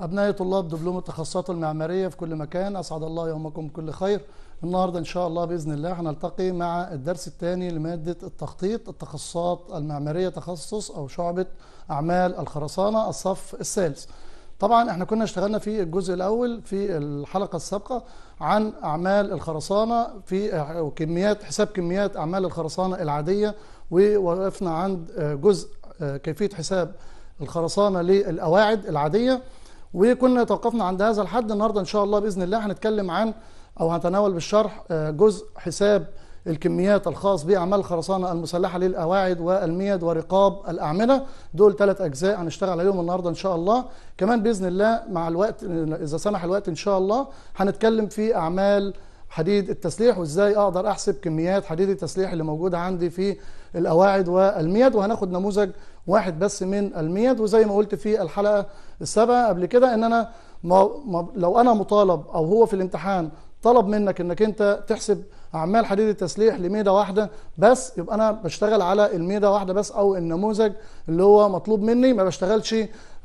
أبنائي طلاب دبلوم التخصصات المعمارية في كل مكان أسعد الله يومكم بكل خير النهاردة إن شاء الله بإذن الله هنلتقي مع الدرس الثاني لمادة التخطيط التخصصات المعمارية تخصص أو شعبة أعمال الخرسانة الصف الثالث طبعا احنا كنا اشتغلنا في الجزء الاول في الحلقه السابقه عن اعمال الخرسانه في كميات حساب كميات اعمال الخرسانه العاديه ووقفنا عند جزء كيفيه حساب الخرسانه للاواعد العاديه وكنا توقفنا عند هذا الحد النهارده ان شاء الله باذن الله هنتكلم عن او هنتناول بالشرح آه، جزء حساب الكميات الخاص باعمال الخرسانه المسلحه للقواعد والميد ورقاب الاعمده دول ثلاث اجزاء هنشتغل عليهم النهارده ان شاء الله كمان باذن الله مع الوقت اذا سمح الوقت ان شاء الله هنتكلم في اعمال حديد التسليح وازاي اقدر احسب كميات حديد التسليح اللي موجوده عندي في القواعد والميد وهناخد نموذج واحد بس من الميد وزي ما قلت في الحلقه السابقه قبل كده ان انا ما ما لو انا مطالب او هو في الامتحان طلب منك انك انت تحسب اعمال حديد التسليح لميده واحده بس يبقى انا بشتغل على الميده واحده بس او النموذج اللي هو مطلوب مني ما بشتغلش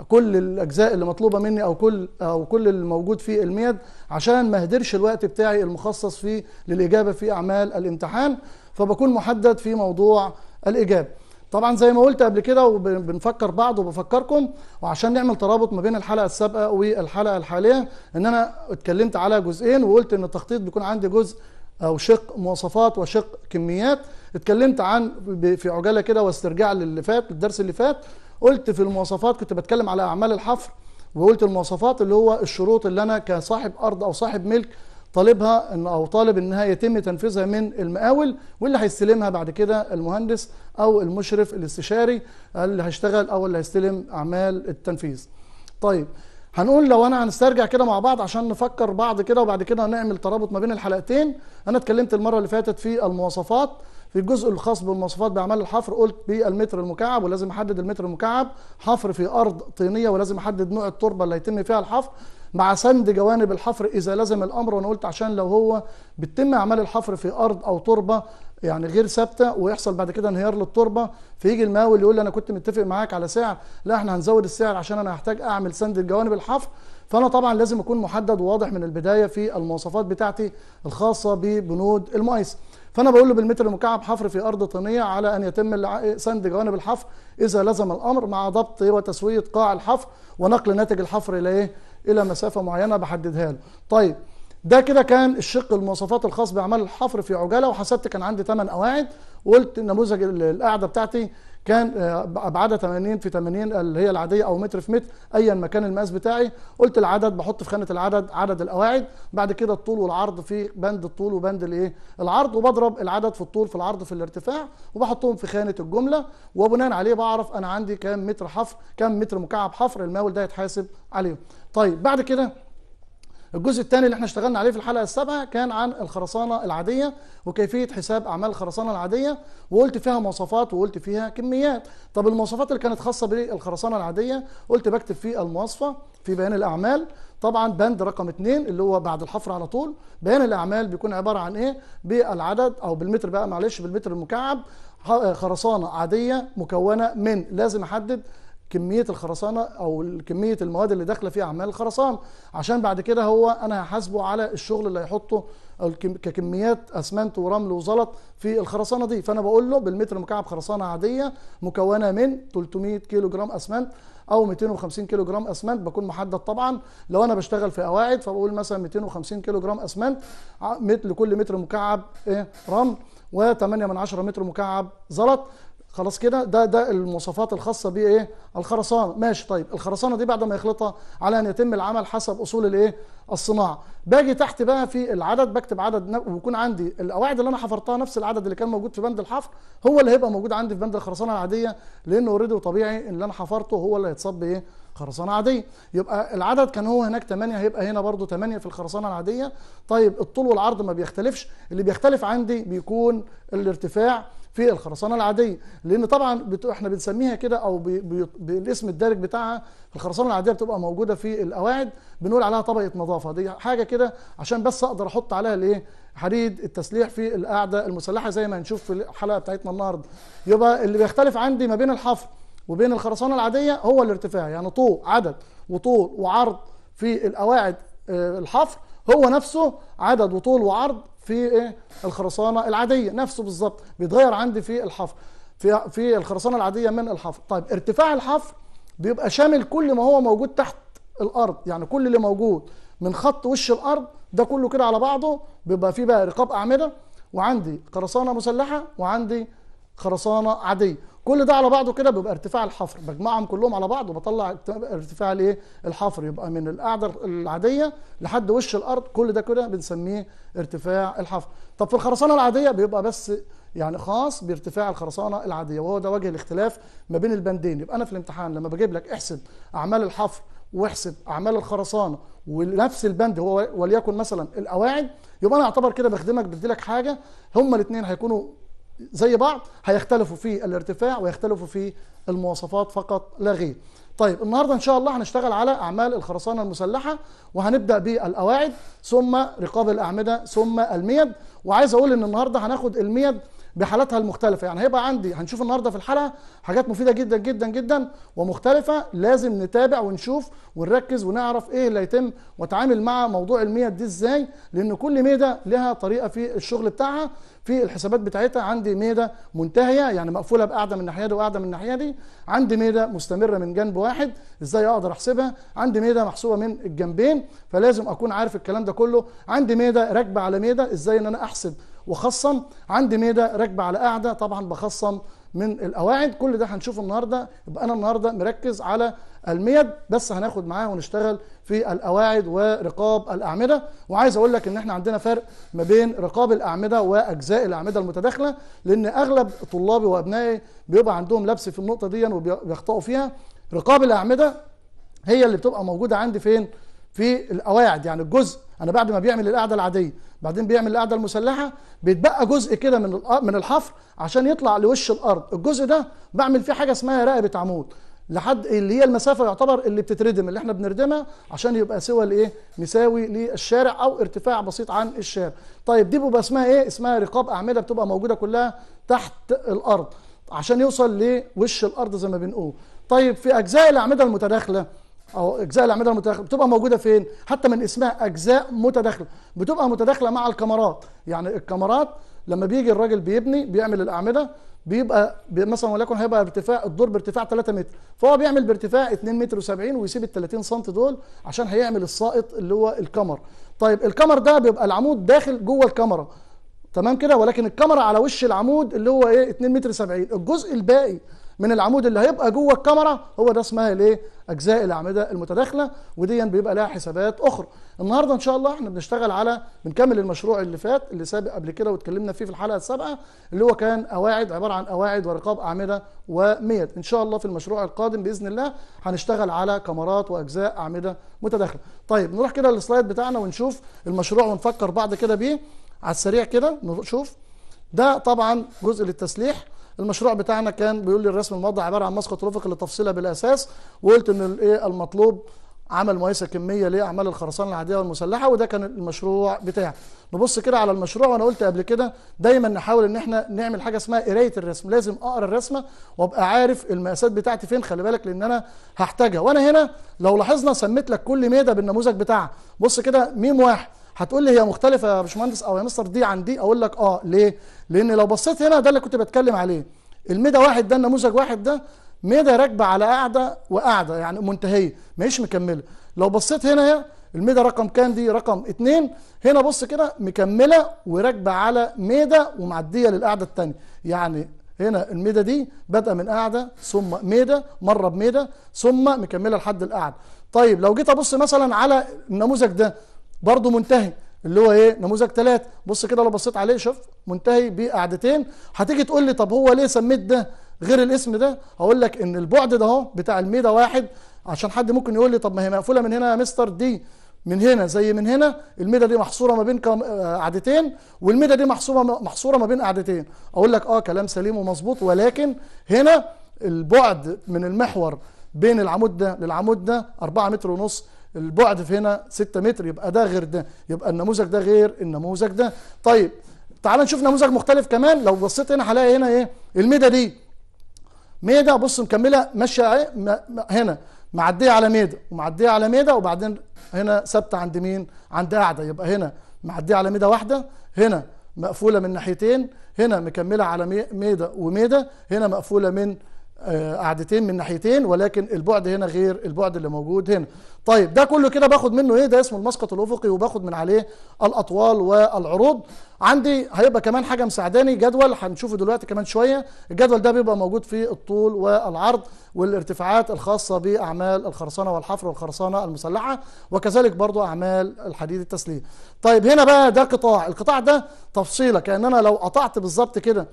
كل الاجزاء اللي مطلوبه مني او كل او كل اللي موجود في الميد عشان ما اهدرش الوقت بتاعي المخصص فيه للاجابه في اعمال الامتحان فبكون محدد في موضوع الاجابه طبعا زي ما قلت قبل كده وبنفكر بعض وبفكركم وعشان نعمل ترابط ما بين الحلقه السابقه والحلقه الحاليه ان انا اتكلمت على جزئين وقلت ان التخطيط بيكون عندي جزء او شق مواصفات وشق كميات اتكلمت عن في عجاله كده واسترجاع للي فات الدرس اللي فات قلت في المواصفات كنت بتكلم على اعمال الحفر وقلت المواصفات اللي هو الشروط اللي انا كصاحب ارض او صاحب ملك طالبها ان او طالب انها يتم تنفيذها من المقاول واللي هيستلمها بعد كده المهندس او المشرف الاستشاري اللي هيشتغل او اللي هيستلم اعمال التنفيذ. طيب هنقول لو انا هنسترجع كده مع بعض عشان نفكر بعض كده وبعد كده هنعمل ترابط ما بين الحلقتين انا اتكلمت المره اللي فاتت في المواصفات في الجزء الخاص بالمواصفات باعمال الحفر قلت بالمتر المكعب ولازم احدد المتر المكعب حفر في ارض طينيه ولازم احدد نوع التربه اللي هيتم فيها الحفر مع سند جوانب الحفر اذا لزم الامر وانا قلت عشان لو هو بتتم اعمال الحفر في ارض او تربه يعني غير ثابته ويحصل بعد كده انهيار للتربه فيجي المقاول يقول لي انا كنت متفق معاك على سعر لا احنا هنزود السعر عشان انا هحتاج اعمل سند لجوانب الحفر فانا طبعا لازم اكون محدد وواضح من البدايه في المواصفات بتاعتي الخاصه ببنود المؤيس فانا بقول له بالمتر المكعب حفر في ارض طينيه على ان يتم سند جوانب الحفر اذا لزم الامر مع ضبط وتسويه قاع الحفر ونقل ناتج الحفر الى ايه الى مسافه معينه بحددها له طيب ده كده كان الشق المواصفات الخاص باعمال الحفر في عجاله وحسبت كان عندي 8 قواعد وقلت النموذج القاعده بتاعتي كان ابعادها آه، 80 في 80 اللي هي العاديه او متر في متر ايا ما كان المقاس بتاعي قلت العدد بحط في خانه العدد عدد القواعد بعد كده الطول والعرض في بند الطول وبند الايه العرض وبضرب العدد في الطول في العرض في الارتفاع وبحطهم في خانه الجمله وبناء عليه بعرف انا عندي كام متر حفر كام متر مكعب حفر الماول ده يتحاسب عليه طيب بعد كده الجزء الثاني اللي احنا اشتغلنا عليه في الحلقه السابعه كان عن الخرسانه العاديه وكيفيه حساب اعمال الخرسانه العاديه وقلت فيها مواصفات وقلت فيها كميات طب المواصفات اللي كانت خاصه بالخرسانه العاديه قلت بكتب في المواصفه في بيان الاعمال طبعا بند رقم اثنين اللي هو بعد الحفر على طول بيان الاعمال بيكون عباره عن ايه بالعدد او بالمتر بقى معلش بالمتر المكعب خرسانه عاديه مكونه من لازم احدد كميه الخرسانه او كميه المواد اللي داخله في اعمال الخرسان عشان بعد كده هو انا هحاسبه على الشغل اللي هيحطه ككميات اسمنت ورمل وزلط في الخرسانه دي فانا بقول له بالمتر مكعب خرسانه عاديه مكونه من 300 كيلو جرام اسمنت او 250 كيلو جرام اسمنت بكون محدد طبعا لو انا بشتغل في قواعد فبقول مثلا 250 كيلو جرام اسمنت لكل متر مكعب إيه، رمل و8 من 10 متر مكعب زلط خلاص كده ده ده المواصفات الخاصه بايه الخرسانه ماشي طيب الخرسانه دي بعد ما يخلطها على ان يتم العمل حسب اصول الايه الصناعه باجي تحت بقى في العدد بكتب عدد ويكون عندي القواعد اللي انا حفرتها نفس العدد اللي كان موجود في بند الحفر هو اللي هيبقى موجود عندي في بند الخرسانه العاديه لانه اوريدي وطبيعي اللي انا حفرته هو اللي هيتصب بايه خرسانه عاديه يبقى العدد كان هو هناك 8 هيبقى هنا برضو 8 في الخرسانه العاديه طيب الطول والعرض ما بيختلفش اللي بيختلف عندي بيكون الارتفاع في الخرسانه العاديه لان طبعا بتو... احنا بنسميها كده او ب... ب... بالاسم الدارج بتاعها الخرسانه العاديه بتبقى موجوده في القواعد بنقول عليها طبقه نظافه دي حاجه كده عشان بس اقدر احط عليها الايه حديد التسليح في القاعده المسلحه زي ما هنشوف في الحلقه بتاعتنا النهارده يبقى اللي بيختلف عندي ما بين الحفر وبين الخرسانه العاديه هو الارتفاع يعني طول عدد وطول وعرض في القواعد آه، الحفر هو نفسه عدد وطول وعرض في ايه الخرسانه العاديه نفسه بالظبط بيتغير عندي في الحفر في في الخرسانه العاديه من الحفر طيب ارتفاع الحفر بيبقى شامل كل ما هو موجود تحت الارض يعني كل اللي موجود من خط وش الارض ده كله كده على بعضه بيبقى فيه بقى رقاب اعمده وعندي خرسانه مسلحه وعندي خرسانه عاديه كل ده على بعضه كده بيبقى ارتفاع الحفر بجمعهم كلهم على بعض وبطلع ارتفاع الايه الحفر يبقى من القاعده العاديه لحد وش الارض كل ده كده بنسميه ارتفاع الحفر طب في الخرسانه العاديه بيبقى بس يعني خاص بارتفاع الخرسانه العاديه وهو ده وجه الاختلاف ما بين البندين يبقى انا في الامتحان لما بجيب لك احسب اعمال الحفر واحسب اعمال الخرسانه ونفس البند هو وليكن مثلا القواعد يبقى انا اعتبر كده بخدمك بدي لك حاجه هما الاثنين هيكونوا زي بعض هيختلفوا في الارتفاع ويختلفوا في المواصفات فقط لا غير طيب النهارده ان شاء الله هنشتغل على اعمال الخرسانه المسلحه وهنبدا بالقواعد ثم رقاب الاعمده ثم الميد وعايز اقول ان النهارده هناخد الميد بحالاتها المختلفه يعني هيبقى عندي هنشوف النهارده في الحلقه حاجات مفيده جدا جدا جدا ومختلفه لازم نتابع ونشوف ونركز ونعرف ايه اللي هيتم واتعامل مع موضوع المية دي ازاي لان كل ميده لها طريقه في الشغل بتاعها في الحسابات بتاعتها عندي ميده منتهيه يعني مقفوله بقاعده من الناحيه دي وقاعده من الناحيه دي عندي ميده مستمره من جنب واحد ازاي اقدر احسبها عندي ميده محسوبه من الجنبين فلازم اكون عارف الكلام ده كله عندي ميده راكبه على ميده ازاي ان انا احسب وخصم عندي ميدا راكبه على قاعده طبعا بخصم من القواعد كل ده هنشوفه النهارده يبقى انا النهارده مركز على الميد بس هناخد معاه ونشتغل في القواعد ورقاب الاعمده وعايز اقول لك ان احنا عندنا فرق ما بين رقاب الاعمده واجزاء الاعمده المتداخله لان اغلب طلابي وابنائي بيبقى عندهم لبس في النقطه دي وبيخطئوا فيها رقاب الاعمده هي اللي بتبقى موجوده عندي فين في القواعد يعني الجزء انا بعد ما بيعمل القاعده العاديه بعدين بيعمل القاعده المسلحه بيتبقى جزء كده من من الحفر عشان يطلع لوش الارض الجزء ده بعمل فيه حاجه اسمها رقبه عمود لحد اللي هي المسافه يعتبر اللي بتتردم اللي احنا بنردمها عشان يبقى سوى لايه مساوي للشارع او ارتفاع بسيط عن الشارع طيب دي بيبقى اسمها ايه اسمها رقاب اعمده بتبقى موجوده كلها تحت الارض عشان يوصل لوش الارض زي ما بنقول طيب في اجزاء الاعمده المتداخله او اجزاء الاعمده المتداخله بتبقى موجوده فين حتى من اسمها اجزاء متداخله بتبقى متداخله مع الكاميرات يعني الكاميرات لما بيجي الراجل بيبني بيعمل الاعمده بيبقى مثلا وليكن هيبقى ارتفاع الدور بارتفاع 3 متر فهو بيعمل بارتفاع 2 متر و70 ويسيب ال 30 سم دول عشان هيعمل السائط اللي هو الكمر طيب الكمر ده بيبقى العمود داخل جوه الكاميرا تمام كده ولكن الكاميرا على وش العمود اللي هو ايه 2 متر 70 الجزء الباقي من العمود اللي هيبقى جوه الكاميرا هو ده اسمها الايه اجزاء الاعمده المتداخله ودي بيبقى لها حسابات اخرى النهارده ان شاء الله احنا بنشتغل على بنكمل المشروع اللي فات اللي سابق قبل كده واتكلمنا فيه في الحلقه السابقه اللي هو كان قواعد عباره عن قواعد ورقاب اعمده وميت ان شاء الله في المشروع القادم باذن الله هنشتغل على كاميرات واجزاء اعمده متداخله طيب نروح كده للسلايد بتاعنا ونشوف المشروع ونفكر بعد كده بيه على السريع كده نشوف ده طبعا جزء للتسليح المشروع بتاعنا كان بيقول لي الرسم الموضع عباره عن مسقط رفق لتفصيلها بالاساس وقلت ان الايه المطلوب عمل مقايسه كميه لاعمال الخرسانه العاديه والمسلحه وده كان المشروع بتاعي نبص كده على المشروع وانا قلت قبل كده دايما نحاول ان احنا نعمل حاجه اسمها قرايه الرسم لازم اقرا الرسمه وابقى عارف المقاسات بتاعتي فين خلي بالك لان انا هحتاجها وانا هنا لو لاحظنا سميت لك كل ميده بالنموذج بتاعها بص كده ميم واحد هتقول لي هي مختلفه يا باشمهندس او يا مستر دي عن دي اقول لك اه ليه لان لو بصيت هنا ده اللي كنت بتكلم عليه الميدا واحد ده النموذج واحد ده ميدا راكبه على قاعده وقاعده يعني منتهيه ماهيش مكمله لو بصيت هنا الميدا رقم كام دي رقم اتنين هنا بص كده مكمله وراكبه على ميدا ومعديه للقاعده الثانيه يعني هنا الميدا دي بادئه من قاعده ثم ميدا مره بميدا ثم مكمله لحد القاعده طيب لو جيت ابص مثلا على النموذج ده برضه منتهي اللي هو ايه نموذج ثلاث بص كده لو بصيت عليه شوف منتهي بقعدتين هتيجي تقول لي طب هو ليه سميت ده غير الاسم ده هقول لك ان البعد ده اهو بتاع الميدا واحد عشان حد ممكن يقول لي طب ما هي مقفوله من هنا يا مستر دي من هنا زي من هنا الميدا دي محصوره ما بين آه، قعدتين والميدا دي محصوره محصوره ما بين قعدتين اقول لك اه كلام سليم ومظبوط ولكن هنا البعد من المحور بين العمود ده للعمود ده 4 متر ونص البعد في هنا 6 متر يبقى ده غير ده يبقى النموذج ده غير النموذج ده طيب تعال نشوف نموذج مختلف كمان لو بصيت هنا هلاقي هنا ايه الميدا دي ميدا بص مكمله ماشيه هنا معديه على ميدا ومعديه على ميدا وبعدين هنا ثابته عند مين عند قاعده يبقى هنا معديه على ميدا واحده هنا مقفوله من ناحيتين هنا مكمله على ميدا وميدا هنا مقفوله من آه، قعدتين من ناحيتين ولكن البعد هنا غير البعد اللي موجود هنا طيب ده كله كده باخد منه ايه ده اسمه المسقط الافقي وباخد من عليه الاطوال والعروض عندي هيبقى كمان حاجه مساعداني جدول هنشوفه دلوقتي كمان شويه الجدول ده بيبقى موجود في الطول والعرض والارتفاعات الخاصه باعمال الخرسانه والحفر والخرسانه المسلحه وكذلك برضو اعمال الحديد التسليم طيب هنا بقى ده قطاع القطاع ده تفصيله كان انا لو قطعت بالظبط كده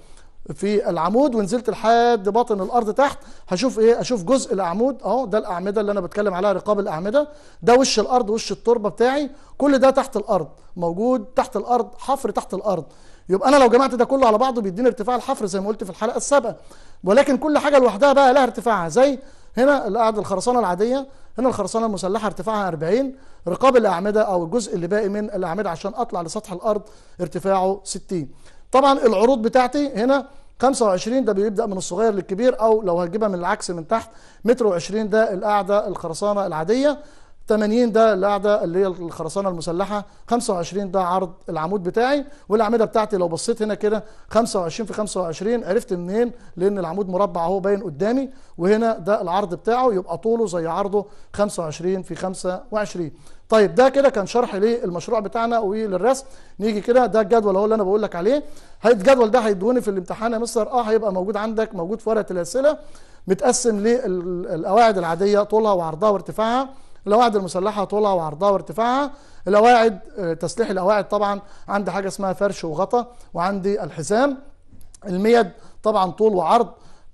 في العمود ونزلت لحد باطن الارض تحت هشوف ايه اشوف جزء العمود اهو ده الاعمده اللي انا بتكلم عليها رقاب الاعمده ده وش الارض وش التربه بتاعي كل ده تحت الارض موجود تحت الارض حفر تحت الارض يبقى انا لو جمعت ده كله على بعضه بيديني ارتفاع الحفر زي ما قلت في الحلقه السابقه ولكن كل حاجه لوحدها بقى لها ارتفاعها زي هنا قاعد الخرسانه العاديه هنا الخرسانه المسلحه ارتفاعها 40 رقاب الاعمده او الجزء اللي باقي من الاعمده عشان اطلع لسطح الارض ارتفاعه 60 طبعا العروض بتاعتي هنا 25 ده بيبدا من الصغير للكبير او لو هتجيبها من العكس من تحت متر و20 ده القاعده الخرسانه العاديه 80 ده القعده اللي هي الخرسانه المسلحه 25 ده عرض العمود بتاعي والاعمده بتاعتي لو بصيت هنا كده 25 في 25 عرفت منين لان العمود مربع اهو باين قدامي وهنا ده العرض بتاعه يبقى طوله زي عرضه 25 في 25 طيب ده كده كان شرح للمشروع بتاعنا وللرسم نيجي كده ده الجدول اهو اللي انا بقول لك عليه الجدول ده هيدوني في الامتحان يا مستر اه هيبقى موجود عندك موجود في ورقه الاسئله متقسم للقواعد العاديه طولها وعرضها وارتفاعها القواعد المسلحه طولها وعرضها وارتفاعها القواعد آه، تسليح القواعد طبعا عندي حاجه اسمها فرش وغطا وعندي الحزام الميد طبعا طول وعرض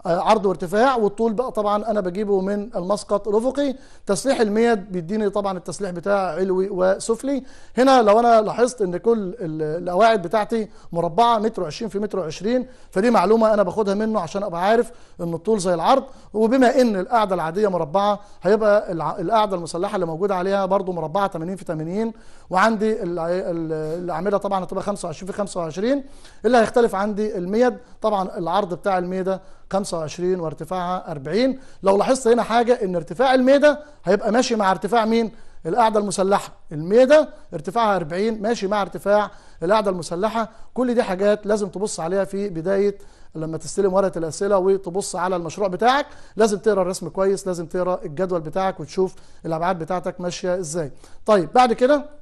عرض وارتفاع والطول بقى طبعا انا بجيبه من المسقط الافقي تسليح الميد بيديني طبعا التسليح بتاع علوي وسفلي هنا لو انا لاحظت ان كل القواعد بتاعتي مربعه متر 20 في متر 20 فدي معلومه انا باخدها منه عشان ابقى عارف ان الطول زي العرض وبما ان القاعده العاديه مربعه هيبقى القاعده المسلحه اللي موجوده عليها برضو مربعه 80 في 80 وعندي الاعمده طبعا هتبقى 25 في 25 اللي هيختلف عندي الميد طبعا العرض بتاع ده 25 وارتفاعها 40 لو لاحظت هنا حاجة ان ارتفاع الميدة هيبقى ماشي مع ارتفاع مين القاعدة المسلحة الميدة ارتفاعها 40 ماشي مع ارتفاع القاعدة المسلحة كل دي حاجات لازم تبص عليها في بداية لما تستلم ورقه الاسئله وتبص على المشروع بتاعك لازم تقرا الرسم كويس لازم تقرا الجدول بتاعك وتشوف الابعاد بتاعتك ماشيه ازاي طيب بعد كده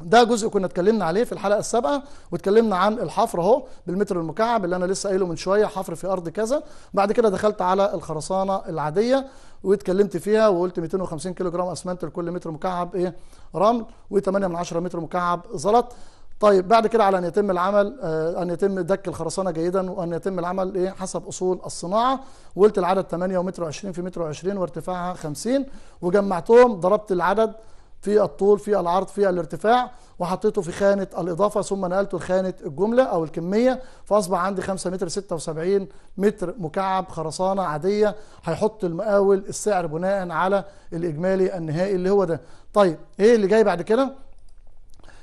ده جزء كنا اتكلمنا عليه في الحلقه السابقه واتكلمنا عن الحفر اهو بالمتر المكعب اللي انا لسه قايله من شويه حفر في ارض كذا بعد كده دخلت على الخرسانه العاديه واتكلمت فيها وقلت 250 كيلو جرام اسمنت لكل متر مكعب ايه رمل و8 من 10 متر مكعب زلط طيب بعد كده على ان يتم العمل آه ان يتم دك الخرسانه جيدا وان يتم العمل ايه حسب اصول الصناعه وقلت العدد 8 ومتر 20 في متر 20 وارتفاعها 50 وجمعتهم ضربت العدد في الطول في العرض في الارتفاع وحطيته في خانة الإضافة ثم نقلته لخانة الجملة أو الكمية فأصبح عندي 5 متر 76 متر مكعب خرسانة عادية هيحط المقاول السعر بناء على الإجمالي النهائي اللي هو ده طيب إيه اللي جاي بعد كده؟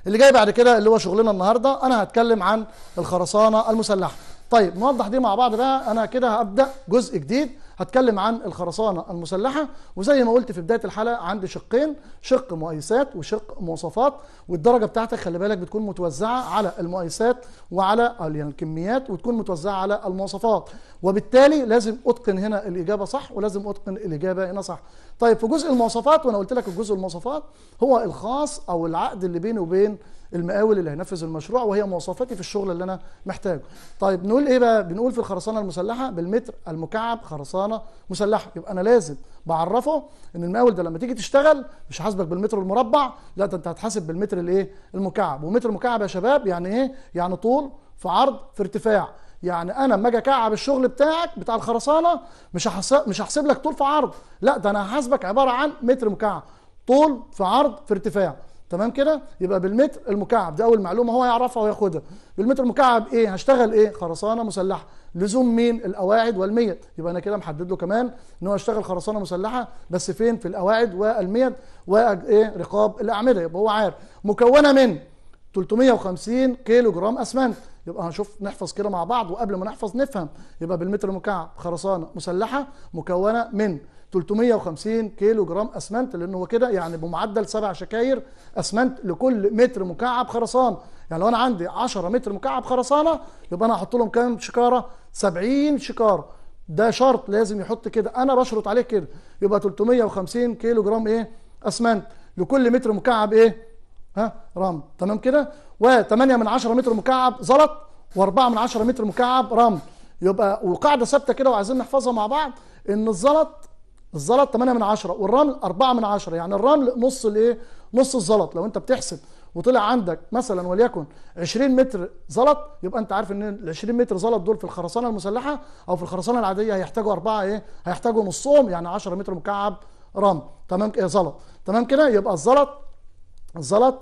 اللي جاي بعد كده اللي هو شغلنا النهاردة أنا هتكلم عن الخرسانة المسلحة طيب نوضح دي مع بعض بقى أنا كده هبدأ جزء جديد هتكلم عن الخرسانة المسلحة وزي ما قلت في بداية الحلقة عندي شقين شق مؤيسات وشق مواصفات والدرجة بتاعتك خلي بالك بتكون متوزعة على المؤيسات وعلى يعني الكميات وتكون متوزعة على المواصفات وبالتالي لازم أتقن هنا الإجابة صح ولازم أتقن الإجابة هنا صح طيب في جزء المواصفات وأنا قلت لك الجزء المواصفات هو الخاص أو العقد اللي بيني وبين المقاول اللي هينفذ المشروع وهي مواصفاتي في الشغل اللي انا محتاجه طيب نقول ايه بقى بنقول في الخرسانه المسلحه بالمتر المكعب خرسانه مسلحه يبقى انا لازم بعرفه ان المقاول ده لما تيجي تشتغل مش هحاسبك بالمتر المربع لا ده انت هتحاسب بالمتر الايه المكعب ومتر مكعب يا شباب يعني ايه يعني طول في عرض في ارتفاع يعني انا لما اجي اكعب الشغل بتاعك بتاع الخرسانه مش هحسب مش هحسب لك طول في عرض لا ده انا هحاسبك عباره عن متر مكعب طول في عرض في ارتفاع تمام كده يبقى بالمتر المكعب دي اول معلومه هو يعرفها وياخدها بالمتر المكعب ايه هشتغل ايه خرسانه مسلحه لزوم مين القواعد والميت يبقى انا كده محدد له كمان ان هو هشتغل خرسانه مسلحه بس فين في القواعد والميت وايه رقاب الاعمده يبقى هو عارف مكونه من 350 كيلو جرام اسمنت يبقى هنشوف نحفظ كده مع بعض وقبل ما نحفظ نفهم يبقى بالمتر المكعب خرسانه مسلحه مكونه من 350 كيلو جرام اسمنت لان هو كده يعني بمعدل سبع شكاير اسمنت لكل متر مكعب خرسانه يعني لو انا عندي 10 متر مكعب خرسانه يبقى انا هحط لهم كام شكاره 70 شكاره ده شرط لازم يحط كده انا بشرط عليه كده يبقى 350 كيلو جرام ايه اسمنت لكل متر مكعب ايه ها رمل تمام كده و8 من 10 متر مكعب زلط و4 من 10 متر مكعب رمل يبقى وقاعده ثابته كده وعايزين نحفظها مع بعض ان الزلط الزلط 8 من 10 والرمل 4 من 10 يعني الرمل نص الايه نص الزلط لو انت بتحسب وطلع عندك مثلا وليكن 20 متر زلط يبقى انت عارف ان ال 20 متر زلط دول في الخرسانه المسلحه او في الخرسانه العاديه هيحتاجوا اربعه ايه هيحتاجوا نصهم يعني 10 متر مكعب رمل تمام كده زلط تمام كده يبقى الزلط الزلط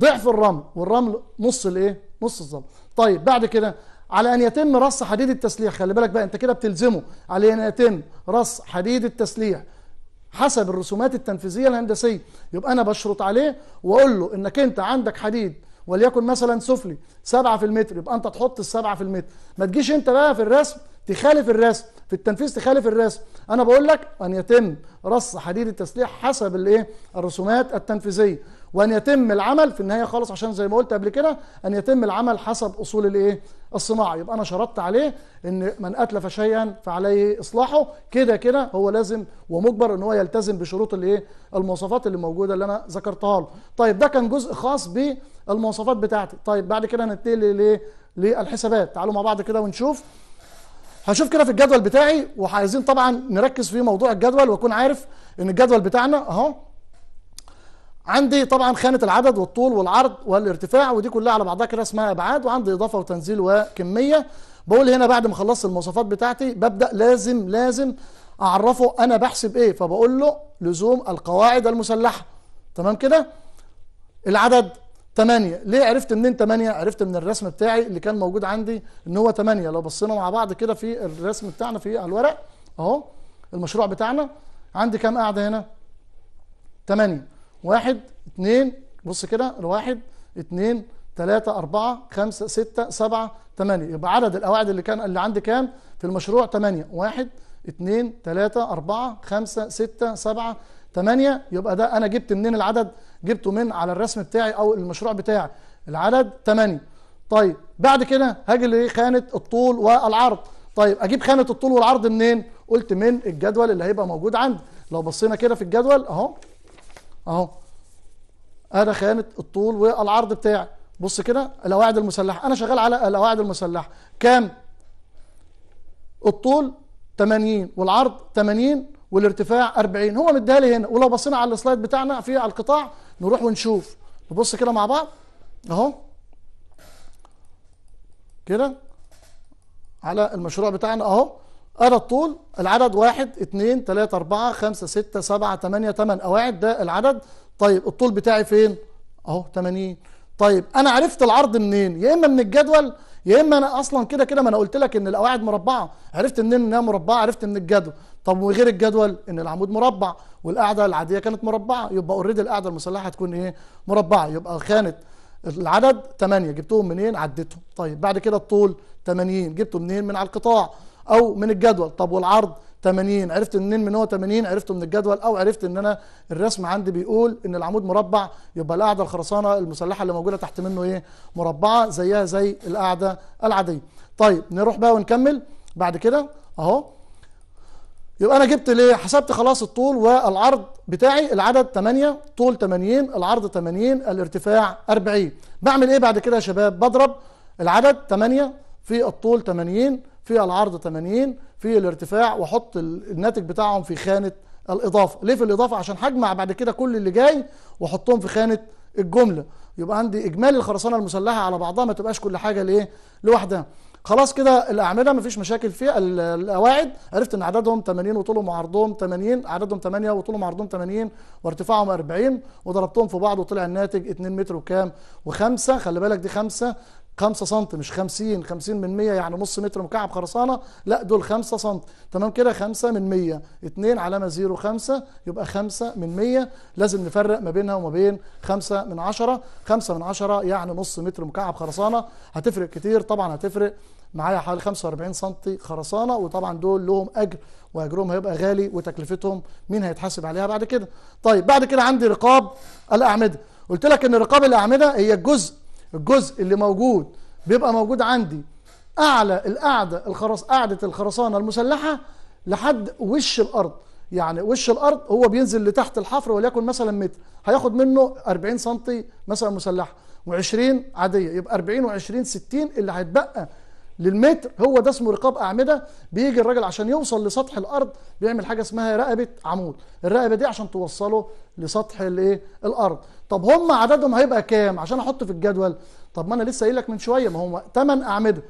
ضعف الرمل والرمل نص الايه نص الزلط طيب بعد كده على ان يتم رص حديد التسليح خلي بالك بقى انت كده بتلزمه على ان يتم رص حديد التسليح حسب الرسومات التنفيذيه الهندسيه يبقى انا بشرط عليه واقول له انك انت عندك حديد وليكن مثلا سفلي 7 في المتر يبقى انت تحط 7 في المتر ما تجيش انت بقى في الرسم تخالف الرسم في التنفيذ تخالف الرسم انا بقول لك ان يتم رص حديد التسليح حسب الايه الرسومات التنفيذيه وان يتم العمل في النهايه خالص عشان زي ما قلت قبل كده ان يتم العمل حسب اصول الايه الصناعه يبقى انا شرطت عليه ان من اتلف شيئا فعليه اصلاحه كده كده هو لازم ومجبر ان هو يلتزم بشروط الايه المواصفات اللي موجوده اللي انا ذكرتها له طيب ده كان جزء خاص بالمواصفات بتاعتي طيب بعد كده هنتنقل للحسابات تعالوا مع بعض كده ونشوف هشوف كده في الجدول بتاعي وعايزين طبعا نركز في موضوع الجدول واكون عارف ان الجدول بتاعنا اهو عندي طبعا خانه العدد والطول والعرض والارتفاع ودي كلها على بعضها كده اسمها ابعاد وعندي اضافه وتنزيل وكميه بقول هنا بعد ما خلصت المواصفات بتاعتي ببدا لازم لازم اعرفه انا بحسب ايه فبقول له لزوم القواعد المسلحه تمام كده العدد 8 ليه عرفت منين 8 عرفت من الرسم بتاعي اللي كان موجود عندي ان هو 8 لو بصينا مع بعض كده في الرسم بتاعنا في على الورق اهو المشروع بتاعنا عندي كام قاعده هنا 8 واحد اثنين بص كده الواحد اثنين ثلاثة أربعة خمسة ستة سبعة ثمانية يبقى عدد القواعد اللي كان اللي عندي كام في المشروع ثمانية واحد اثنين ثلاثة أربعة خمسة ستة سبعة ثمانية يبقى ده أنا جبت منين العدد جبته من على الرسم بتاعي أو المشروع بتاعي العدد ثمانية طيب بعد كده هاجي لخانة الطول والعرض طيب أجيب خانة الطول والعرض منين قلت من الجدول اللي هيبقى موجود عندي لو بصينا كده في الجدول أهو اهو ادي خيانه الطول والعرض بتاعي بص كده القواعد المسلحه انا شغال على القواعد المسلحه كام الطول 80 والعرض 80 والارتفاع 40 هو مديها لي هنا ولو بصينا على السلايد بتاعنا في على القطاع نروح ونشوف نبص كده مع بعض اهو كده على المشروع بتاعنا اهو أنا الطول العدد واحد اتنين تلاتة أربعة خمسة ستة سبعة تمانية تمن قواعد ده العدد طيب الطول بتاعي فين؟ أهو تمانين طيب أنا عرفت العرض منين؟ يا إما من الجدول يا إما أنا أصلا كده كده ما أنا قلت لك إن القواعد مربعة عرفت منين إنها مربعة عرفت من الجدول طب وغير الجدول إن العمود مربع والقاعدة العادية كانت مربعة يبقى أوريدي القاعدة المسلحة هتكون إيه؟ مربعة يبقى خانة العدد 8 جبتهم منين؟ عديتهم طيب بعد كده الطول 80 جبته منين؟ من على القطاع او من الجدول طب والعرض 80 عرفت منين من هو 80 عرفته من الجدول او عرفت ان انا الرسم عندي بيقول ان العمود مربع يبقى القاعده الخرسانه المسلحه اللي موجوده تحت منه ايه مربعه زيها زي القاعده العاديه طيب نروح بقى ونكمل بعد كده اهو يبقى انا جبت ليه حسبت خلاص الطول والعرض بتاعي العدد 8 طول 80 العرض 80 الارتفاع 40 بعمل ايه بعد كده يا شباب بضرب العدد 8 في الطول 80 في العرض 80 في الارتفاع واحط الناتج بتاعهم في خانه الاضافه ليه في الاضافه عشان هجمع بعد كده كل اللي جاي واحطهم في خانه الجمله يبقى عندي اجمالي الخرسانه المسلحه على بعضها ما تبقاش كل حاجه لايه لوحدها خلاص كده الاعمده مفيش مشاكل فيها القواعد عرفت ان عددهم 80 وطولهم وعرضهم 80 عددهم 8 وطولهم وعرضهم 80 وارتفاعهم 40 وضربتهم في بعض وطلع الناتج 2 متر وكام و5 خلي بالك دي 5 5 سم مش 50 50 من 100 يعني نص متر مكعب خرسانه لا دول 5 سم تمام كده 5 من 100 2 علامه 0 5 يبقى 5 من 100 لازم نفرق ما بينها وما بين 5 من 10 5 من 10 يعني نص متر مكعب خرسانه هتفرق كتير طبعا هتفرق معايا حوالي 45 سم خرسانه وطبعا دول لهم اجر واجرهم هيبقى غالي وتكلفتهم مين هيتحاسب عليها بعد كده طيب بعد كده عندي رقاب الاعمده قلت لك ان رقاب الاعمده هي الجزء الجزء اللي موجود بيبقى موجود عندي اعلى القعده الخرص قعده الخرسانه المسلحه لحد وش الارض يعني وش الارض هو بينزل لتحت الحفر وليكن مثلا متر هياخد منه 40 سم مثلا مسلحه و20 عاديه يبقى 40 و20 60 اللي هيتبقى للمتر هو ده اسمه رقاب اعمده بيجي الراجل عشان يوصل لسطح الارض بيعمل حاجه اسمها رقبه عمود الرقبه دي عشان توصله لسطح الايه الارض طب هم عددهم هيبقى كام عشان احطه في الجدول طب ما انا لسه قايل لك من شويه ما هو 8 اعمده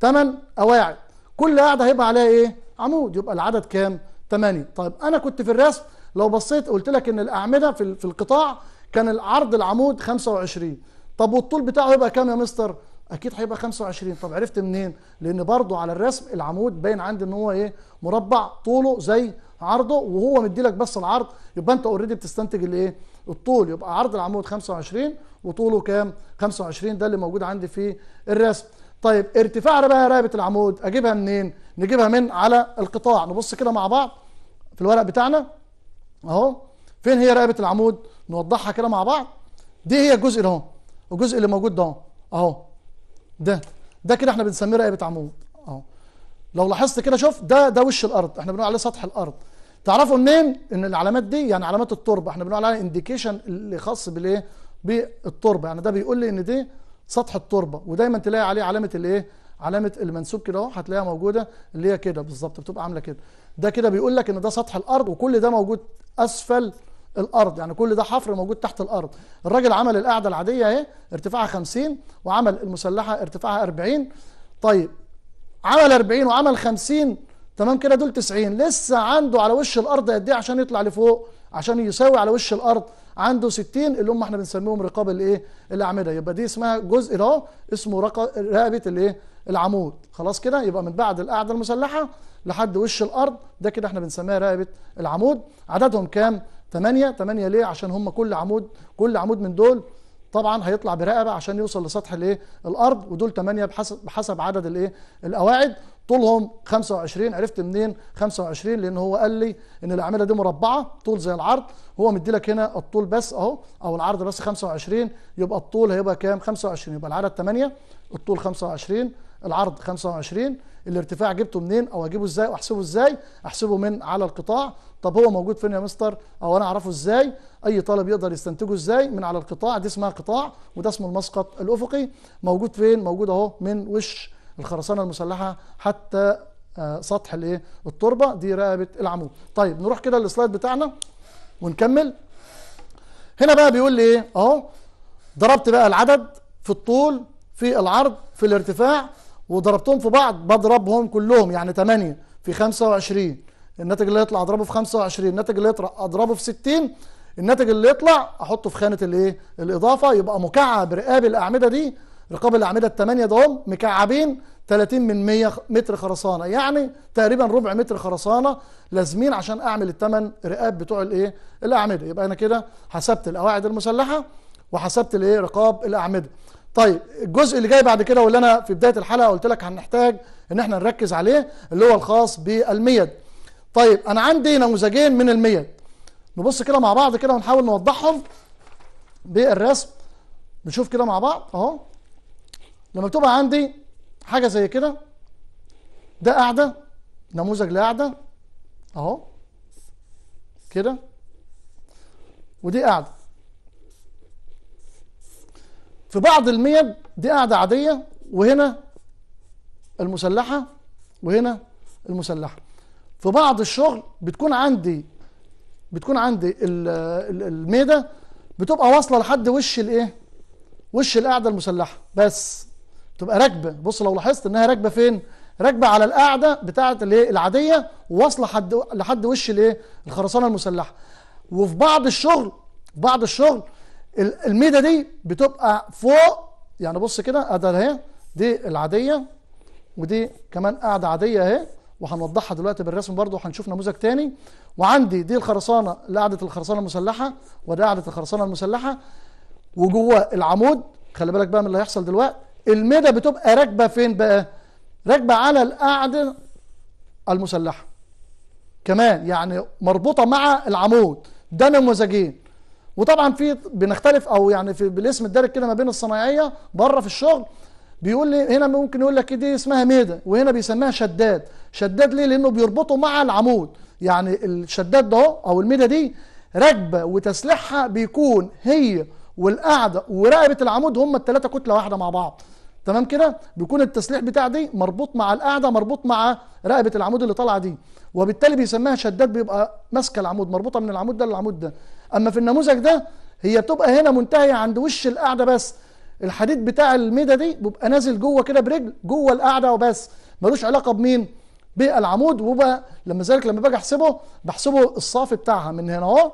8 قواعد كل قاعده هيبقى عليها ايه عمود يبقى العدد كام 8 طيب انا كنت في الرسم لو بصيت قلت لك ان الاعمده في في القطاع كان العرض العمود 25 طب والطول بتاعه يبقى كام يا مستر اكيد هيبقى 25 طب عرفت منين لان برضو على الرسم العمود باين عندي ان هو ايه مربع طوله زي عرضه وهو مديلك بس العرض يبقى انت اوريدي بتستنتج الايه الطول يبقى عرض العمود 25 وطوله كام 25 ده اللي موجود عندي في الرسم طيب ارتفاع بقى رقبه العمود اجيبها منين نجيبها من على القطاع نبص كده مع بعض في الورق بتاعنا اهو فين هي رقبه العمود نوضحها كده مع بعض دي هي الجزء ده اهو الجزء اللي موجود ده اهو ده ده كده احنا بنسميه رقبه عمود اهو لو لاحظت كده شوف ده ده وش الارض احنا بنقول عليه سطح الارض تعرفوا منين ان العلامات دي يعني علامات التربه احنا بنقول عليها انديكيشن اللي خاص بالايه بالتربه يعني ده بيقول لي ان دي سطح التربه ودايما تلاقي عليه علامه الايه علامه المنسوب كده اهو هتلاقيها موجوده اللي هي كده بالظبط بتبقى عامله كده ده كده بيقول لك ان ده سطح الارض وكل ده موجود اسفل الارض يعني كل ده حفر موجود تحت الارض الراجل عمل القاعده العاديه اهي ارتفاعها 50 وعمل المسلحه ارتفاعها 40 طيب عمل 40 وعمل 50 تمام كده دول 90 لسه عنده على وش الارض قد ايه عشان يطلع لفوق عشان يساوي على وش الارض عنده 60 اللي هم احنا بنسميهم رقاب الايه الاعمده يبقى دي اسمها جزء ده اسمه رقبه الايه العمود خلاص كده يبقى من بعد القاعده المسلحه لحد وش الارض ده كده احنا بنسميها رقبه العمود عددهم كام 8 8 ليه عشان هم كل عمود كل عمود من دول طبعا هيطلع برقبه عشان يوصل لسطح الايه الارض ودول 8 بحسب بحسب عدد الايه القواعد طولهم 25 عرفت منين 25 لان هو قال لي ان الاعمده دي مربعه طول زي العرض هو مدي لك هنا الطول بس اهو او العرض بس 25 يبقى الطول هيبقى كام 25 يبقى العدد 8 الطول 25 العرض 25 الارتفاع جبته منين او اجيبه ازاي واحسبه ازاي احسبه من على القطاع طب هو موجود فين يا مستر او انا اعرفه ازاي اي طالب يقدر يستنتجه ازاي من على القطاع دي اسمها قطاع وده اسمه المسقط الافقي موجود فين موجود اهو من وش الخرسانه المسلحه حتى آه، سطح الايه التربه دي رقبه العمود طيب نروح كده للسلايد بتاعنا ونكمل هنا بقى بيقول لي ايه اهو ضربت بقى العدد في الطول في العرض في الارتفاع وضربتهم في بعض بضربهم كلهم يعني 8 في 25 الناتج اللي يطلع اضربه في 25 الناتج اللي يطلع اضربه في 60 الناتج اللي يطلع احطه في خانه الايه الاضافه يبقى مكعب رقاب الاعمده دي رقاب الاعمده الثمانيه دول مكعبين 30 من 100 متر خرسانه يعني تقريبا ربع متر خرسانه لازمين عشان اعمل الثمان رقاب بتوع الايه الاعمده يبقى انا كده حسبت القواعد المسلحه وحسبت الايه رقاب الاعمده طيب الجزء اللي جاي بعد كده واللي انا في بدايه الحلقه قلت لك هنحتاج ان احنا نركز عليه اللي هو الخاص بالميد طيب انا عندي نموذجين من الميد نبص كده مع بعض كده ونحاول نوضحهم بالرسم نشوف كده مع بعض اهو لما بتبقى عندي حاجه زي كده ده قاعده نموذج لقاعده اهو كده ودي قاعده في بعض الميم دي قاعدة عادية وهنا المسلحة وهنا المسلحة في بعض الشغل بتكون عندي بتكون عندي الميدة بتبقى واصلة لحد وش الايه وش القاعدة المسلحة بس بتبقى راكبة بص لو لاحظت انها راكبة فين راكبة على القاعدة بتاعة الايه العادية وواصلة لحد لحد وش الايه الخرسانة المسلحة وفي بعض الشغل بعض الشغل الميدة دي بتبقى فوق يعني بص كده ادي اهي دي العادية ودي كمان قاعدة عادية اهي وهنوضحها دلوقتي بالرسم برضو وهنشوف نموذج تاني وعندي دي الخرسانة قاعدة الخرسانة المسلحة ودي قاعدة الخرسانة المسلحة وجوه العمود خلي بالك بقى من اللي هيحصل دلوقتي الميدة بتبقى راكبة فين بقى؟ راكبة على القاعدة المسلحة كمان يعني مربوطة مع العمود ده نموذجين وطبعا في بنختلف او يعني في بالاسم الدارج كده ما بين الصنايعيه بره في الشغل بيقول لي هنا ممكن يقول لك دي اسمها ميده وهنا بيسميها شداد شداد ليه لانه بيربطه مع العمود يعني الشداد ده او الميده دي ركبه وتسليحها بيكون هي والقاعده ورقبه العمود هم الثلاثه كتله واحده مع بعض تمام كده بيكون التسليح بتاع دي مربوط مع القاعده مربوط مع رقبه العمود اللي طالعه دي وبالتالي بيسميها شدات بيبقى ماسكه العمود مربوطه من العمود ده للعمود ده اما في النموذج ده هي بتبقى هنا منتهيه عند وش القاعده بس الحديد بتاع الميدا دي بيبقى نازل جوه كده برجل جوه القاعده وبس ملوش علاقه بمين بالعمود وبقى لما ذلك لما باجي احسبه بحسبه الصافي بتاعها من هنا اهو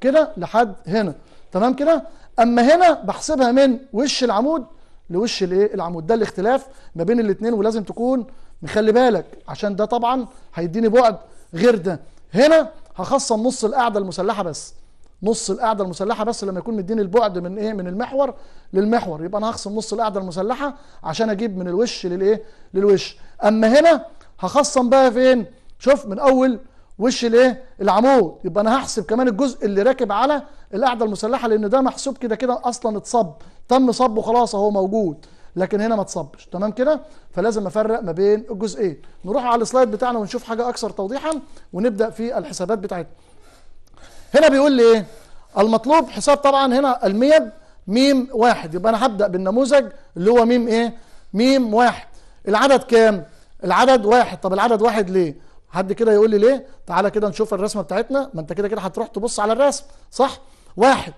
كده لحد هنا تمام كده اما هنا بحسبها من وش العمود لوش الايه العمود ده الاختلاف ما بين الاثنين ولازم تكون مخلي بالك عشان ده طبعا هيديني بعد غير ده هنا هخصم نص القاعده المسلحه بس نص القاعده المسلحه بس لما يكون مديني البعد من ايه من المحور للمحور يبقى انا هخصم نص القاعده المسلحه عشان اجيب من الوش للايه للوش اما هنا هخصم بقى فين شوف من اول وش الايه العمود يبقى انا هحسب كمان الجزء اللي راكب على القاعده المسلحه لان ده محسوب كده كده اصلا اتصب تم صبه خلاص اهو موجود لكن هنا ما تصبش تمام كده فلازم افرق ما بين الجزئين نروح على السلايد بتاعنا ونشوف حاجه اكثر توضيحا ونبدا في الحسابات بتاعتنا هنا بيقول لي ايه المطلوب حساب طبعا هنا الميد ميم واحد يبقى انا هبدا بالنموذج اللي هو ميم ايه ميم واحد العدد كام العدد واحد طب العدد واحد ليه حد كده يقول لي ليه تعالى كده نشوف الرسمه بتاعتنا ما انت كده كده هتروح تبص على الرسم صح واحد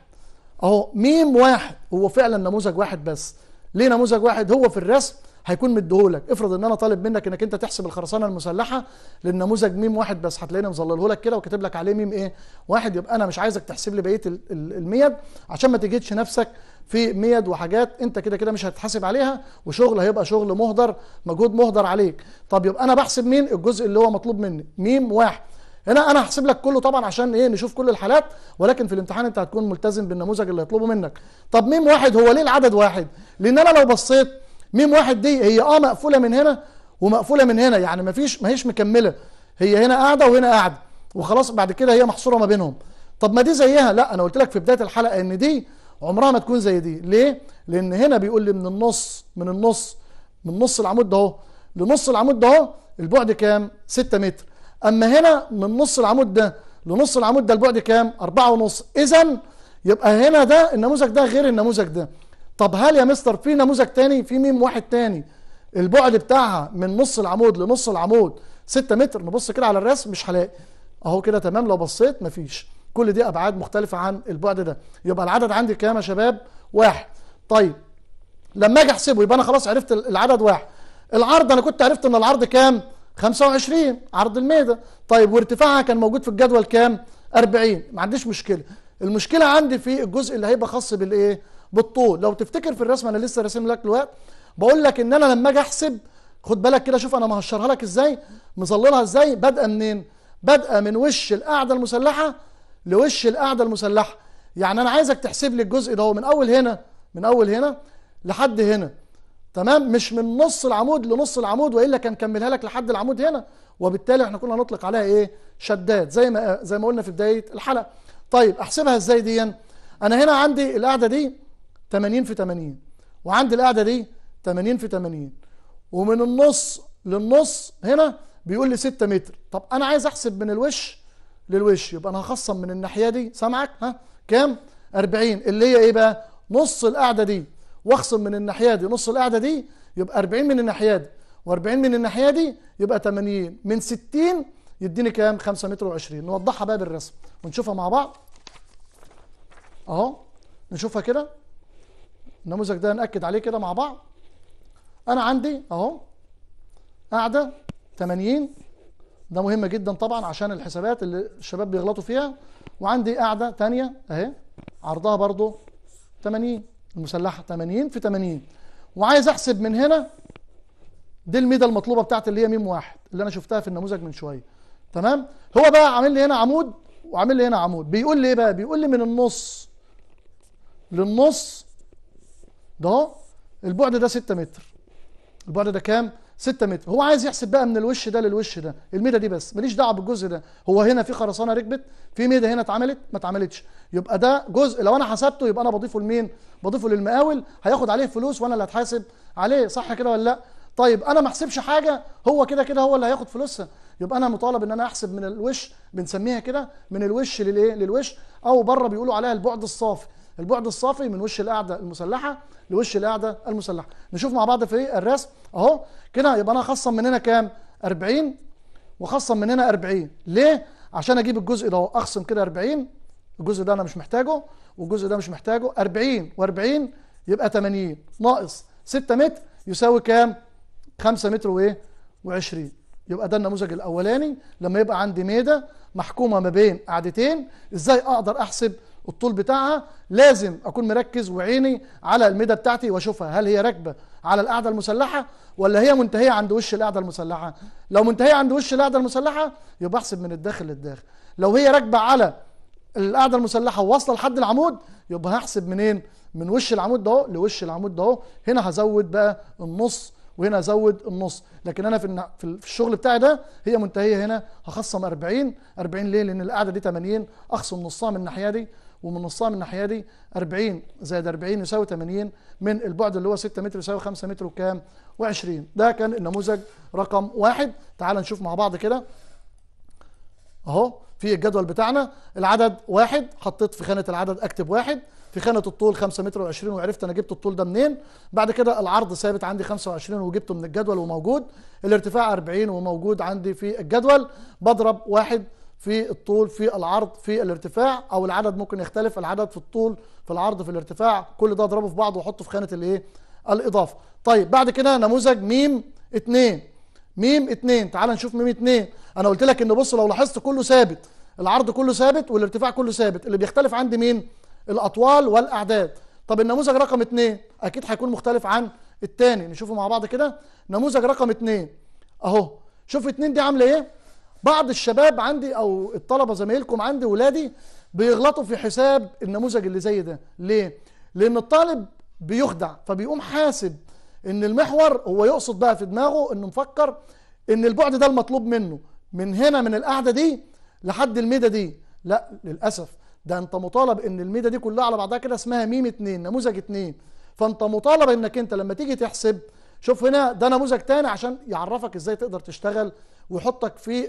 اهو ميم واحد هو فعلا نموذج واحد بس ليه نموذج واحد هو في الرسم هيكون مديهولك افرض ان انا طالب منك انك انت تحسب الخرسانه المسلحه للنموذج ميم واحد بس هتلاقيني مظلله لك كده وكاتب لك عليه ميم ايه واحد يبقى انا مش عايزك تحسب لي بقيه الميد عشان ما تجدش نفسك في ميد وحاجات انت كده كده مش هتحاسب عليها وشغل هيبقى شغل مهدر مجهود مهدر عليك طب يبقى انا بحسب مين الجزء اللي هو مطلوب مني ميم واحد هنا انا هحسب لك كله طبعا عشان ايه نشوف كل الحالات ولكن في الامتحان انت هتكون ملتزم بالنموذج اللي هيطلبه منك طب ميم واحد هو ليه العدد واحد لان انا لو بصيت ميم واحد دي هي اه مقفوله من هنا ومقفوله من هنا يعني مفيش ما هيش مكمله هي هنا قاعده وهنا قاعده وخلاص بعد كده هي محصوره ما بينهم طب ما دي زيها لا انا قلت لك في بدايه الحلقه ان دي عمرها ما تكون زي دي ليه لان هنا بيقول لي من النص من النص من نص العمود ده اهو لنص العمود ده اهو البعد كام 6 متر أما هنا من نص العمود ده لنص العمود ده البعد كام؟ أربعة ونص إذا يبقى هنا ده النموذج ده غير النموذج ده طب هل يا مستر في نموذج تاني في ميم واحد تاني البعد بتاعها من نص العمود لنص العمود 6 متر نبص كده على الرسم مش هلاقي اهو كده تمام لو بصيت مفيش كل دي ابعاد مختلفه عن البعد ده يبقى العدد عندي كام يا شباب واحد طيب لما اجي احسبه يبقى انا خلاص عرفت العدد واحد العرض انا كنت عرفت ان العرض كام 25 عرض الميدان طيب وارتفاعها كان موجود في الجدول كام 40 ما عنديش مشكله المشكله عندي في الجزء اللي هيبقى خاص بالايه بالطول لو تفتكر في الرسمه انا لسه راسم لك الوقت بقول لك ان انا لما اجي احسب خد بالك كده شوف انا مهشرها لك ازاي مظللها ازاي بادئه منين بادئه من وش القاعده المسلحه لوش القاعده المسلحه يعني انا عايزك تحسب لي الجزء ده من اول هنا من اول هنا لحد هنا تمام مش من نص العمود لنص العمود والا كان كملها لك لحد العمود هنا وبالتالي احنا كنا نطلق عليها ايه شداد زي ما زي ما قلنا في بدايه الحلقه طيب احسبها ازاي دي انا هنا عندي القاعده دي 80 في 80 وعندي القاعده دي 80 في 80 ومن النص للنص هنا بيقول لي 6 متر طب انا عايز احسب من الوش للوش يبقى انا هخصم من الناحيه دي سامعك ها كام 40 اللي هي ايه بقى نص القاعده دي واخصم من الناحيه دي نص القاعده دي يبقى 40 من الناحيه دي و40 من الناحيه دي يبقى 80 من 60 يديني كام 5 متر و20 نوضحها بقى بالرسم ونشوفها مع بعض اهو نشوفها كده النموذج ده ناكد عليه كده مع بعض انا عندي اهو قاعده 80 ده مهم جدا طبعا عشان الحسابات اللي الشباب بيغلطوا فيها وعندي قاعده ثانيه اهي عرضها برضو 80 المسلحه 80 في 80 وعايز احسب من هنا دي الميده المطلوبه بتاعتي اللي هي ميم واحد اللي انا شفتها في النموذج من شويه تمام هو بقى عامل لي هنا عمود وعامل لي هنا عمود بيقول لي ايه بقى بيقول لي من النص للنص ده البعد ده 6 متر البعد ده كام 6 متر هو عايز يحسب بقى من الوش ده للوش ده الميده دي بس ماليش دعوه بالجزء ده هو هنا في خرسانه ركبت في ميده هنا اتعملت ما اتعملتش يبقى ده جزء لو انا حسبته يبقى انا بضيفه لمين بضيفه للمقاول هياخد عليه فلوس وانا اللي هتحاسب عليه صح كده ولا لا طيب انا ما احسبش حاجه هو كده كده هو اللي هياخد فلوسها يبقى انا مطالب ان انا احسب من الوش بنسميها كده من الوش للايه للوش او بره بيقولوا عليها البعد الصافي البعد الصافي من وش القاعده المسلحه لوش القاعده المسلحه نشوف مع بعض في الرسم اهو كده يبقى انا خصم من هنا كام 40 وخصم من هنا 40 ليه عشان اجيب الجزء ده اخصم كده 40 الجزء ده انا مش محتاجه والجزء ده مش محتاجه 40 و40 يبقى 80 ناقص 6 متر يساوي كام 5 متر وايه و20 يبقى ده النموذج الاولاني لما يبقى عندي ميدة محكومه ما بين قاعدتين ازاي اقدر احسب الطول بتاعها لازم اكون مركز وعيني على المدى بتاعتي واشوفها هل هي راكبه على القاعده المسلحه ولا هي منتهيه عند وش القاعده المسلحه لو منتهيه عند وش القاعده المسلحه يبقى احسب من الداخل للداخل لو هي راكبه على القاعده المسلحه وواصله لحد العمود يبقى هحسب منين من وش العمود ده لوش العمود ده هنا هزود بقى النص وهنا ازود النص لكن انا في في الشغل بتاعي ده هي منتهيه هنا هخصم 40 40 ليه لان القاعده دي 80 اخصم نصها من الناحيه دي ومن نصها من الناحيه دي 40 زائد 40 يساوي 80 من البعد اللي هو 6 متر يساوي 5 متر وكام و20 ده كان النموذج رقم واحد تعال نشوف مع بعض كده اهو في الجدول بتاعنا العدد واحد حطيت في خانه العدد اكتب واحد في خانه الطول 5 متر و20 وعرفت انا جبت الطول ده منين بعد كده العرض ثابت عندي 25 وجبته من الجدول وموجود الارتفاع 40 وموجود عندي في الجدول بضرب واحد في الطول في العرض في الارتفاع او العدد ممكن يختلف العدد في الطول في العرض في الارتفاع كل ده اضربه في بعض واحطه في خانه الايه الاضافه طيب بعد كده نموذج ميم 2 ميم 2 تعال نشوف ميم 2 انا قلت لك ان بص لو لاحظت كله ثابت العرض كله ثابت والارتفاع كله ثابت اللي بيختلف عندي مين الاطوال والاعداد طب النموذج رقم 2 اكيد هيكون مختلف عن الثاني نشوفه مع بعض كده نموذج رقم 2 اهو شوف 2 دي عامله ايه بعض الشباب عندي او الطلبه زمايلكم عندي ولادي بيغلطوا في حساب النموذج اللي زي ده ليه لان الطالب بيخدع فبيقوم حاسب ان المحور هو يقصد بقى في دماغه انه مفكر ان البعد ده المطلوب منه من هنا من القعده دي لحد الميده دي لا للاسف ده انت مطالب ان الميده دي كلها على بعضها كده اسمها ميم اتنين نموذج اتنين فانت مطالب انك انت لما تيجي تحسب شوف هنا ده نموذج تاني عشان يعرفك ازاي تقدر تشتغل ويحطك في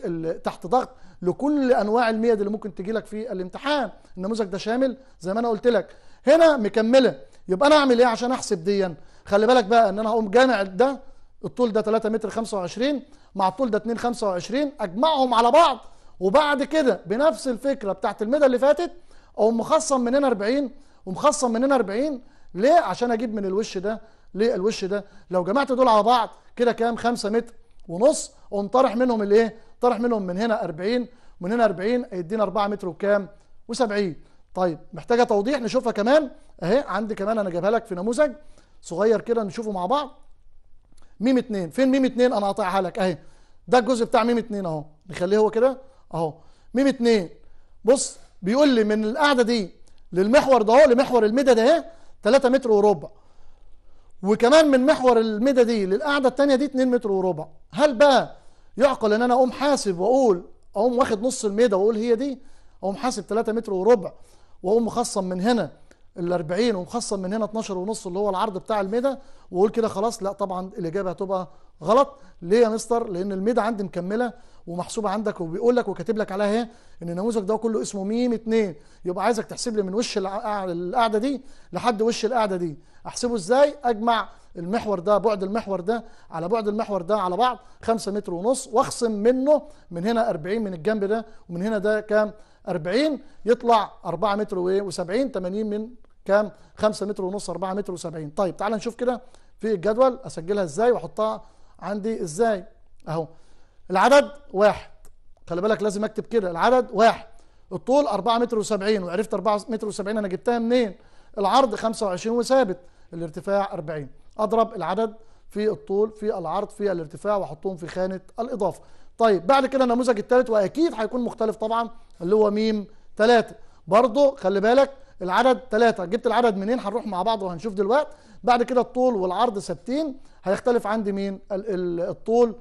تحت ضغط لكل انواع الميد اللي ممكن تجي لك في الامتحان النموذج ده شامل زي ما انا قلت لك هنا مكمله يبقى انا اعمل ايه عشان احسب ديا خلي بالك بقى ان انا هقوم جامع ده الطول ده 3 متر 25 مع الطول ده 2 25 اجمعهم على بعض وبعد كده بنفس الفكره بتاعت المدى اللي فاتت اقوم مخصم من هنا 40 ومخصم من هنا 40 ليه عشان اجيب من الوش ده للوش ده لو جمعت دول على بعض كده كام 5 متر ونص قوم طرح منهم الايه طرح منهم من هنا 40 من هنا 40 يدينا 4 متر وكام و70 طيب محتاجه توضيح نشوفها كمان اهي عندي كمان انا جايبها لك في نموذج صغير كده نشوفه مع بعض ميم 2 فين ميم 2 انا قاطعها لك اهي ده الجزء بتاع ميم 2 اهو نخليه هو كده اهو ميم 2 بص بيقول لي من القاعده دي للمحور ده اهو لمحور المدى ده اهي 3 متر وربع وكمان من محور المدى دي للقاعده الثانيه دي 2 متر وربع هل بقى يعقل ان انا اقوم حاسب واقول اقوم واخد نص الميده واقول هي دي اقوم حاسب 3 متر وربع واقوم مخصم من هنا ال 40 ومخصم من هنا 12 ونص اللي هو العرض بتاع الميده واقول كده خلاص لا طبعا الاجابه هتبقى غلط ليه يا مستر لان الميده عندي مكمله ومحسوبه عندك وبيقول لك وكاتب لك عليها ايه ان النموذج ده كله اسمه ميم 2 يبقى عايزك تحسب لي من وش القاعده دي لحد وش القاعده دي احسبه ازاي اجمع المحور ده بعد المحور ده على بعد المحور ده على بعض 5 متر ونص واخصم منه من هنا 40 من الجنب ده ومن هنا ده كام 40 يطلع 4 متر و70 80 من كام 5 متر ونص 4 متر و70 طيب تعال نشوف كده في الجدول اسجلها ازاي واحطها عندي ازاي اهو العدد واحد خلي بالك لازم اكتب كده العدد واحد الطول 4 متر و70 وعرفت 4 متر و70 انا جبتها منين العرض 25 وثابت الارتفاع 40 اضرب العدد في الطول في العرض في الارتفاع واحطهم في خانه الاضافه طيب بعد كده النموذج الثالث واكيد هيكون مختلف طبعا اللي هو ميم 3 برضه خلي بالك العدد 3 جبت العدد منين هنروح مع بعض وهنشوف دلوقتي بعد كده الطول والعرض ثابتين هيختلف عندي مين الطول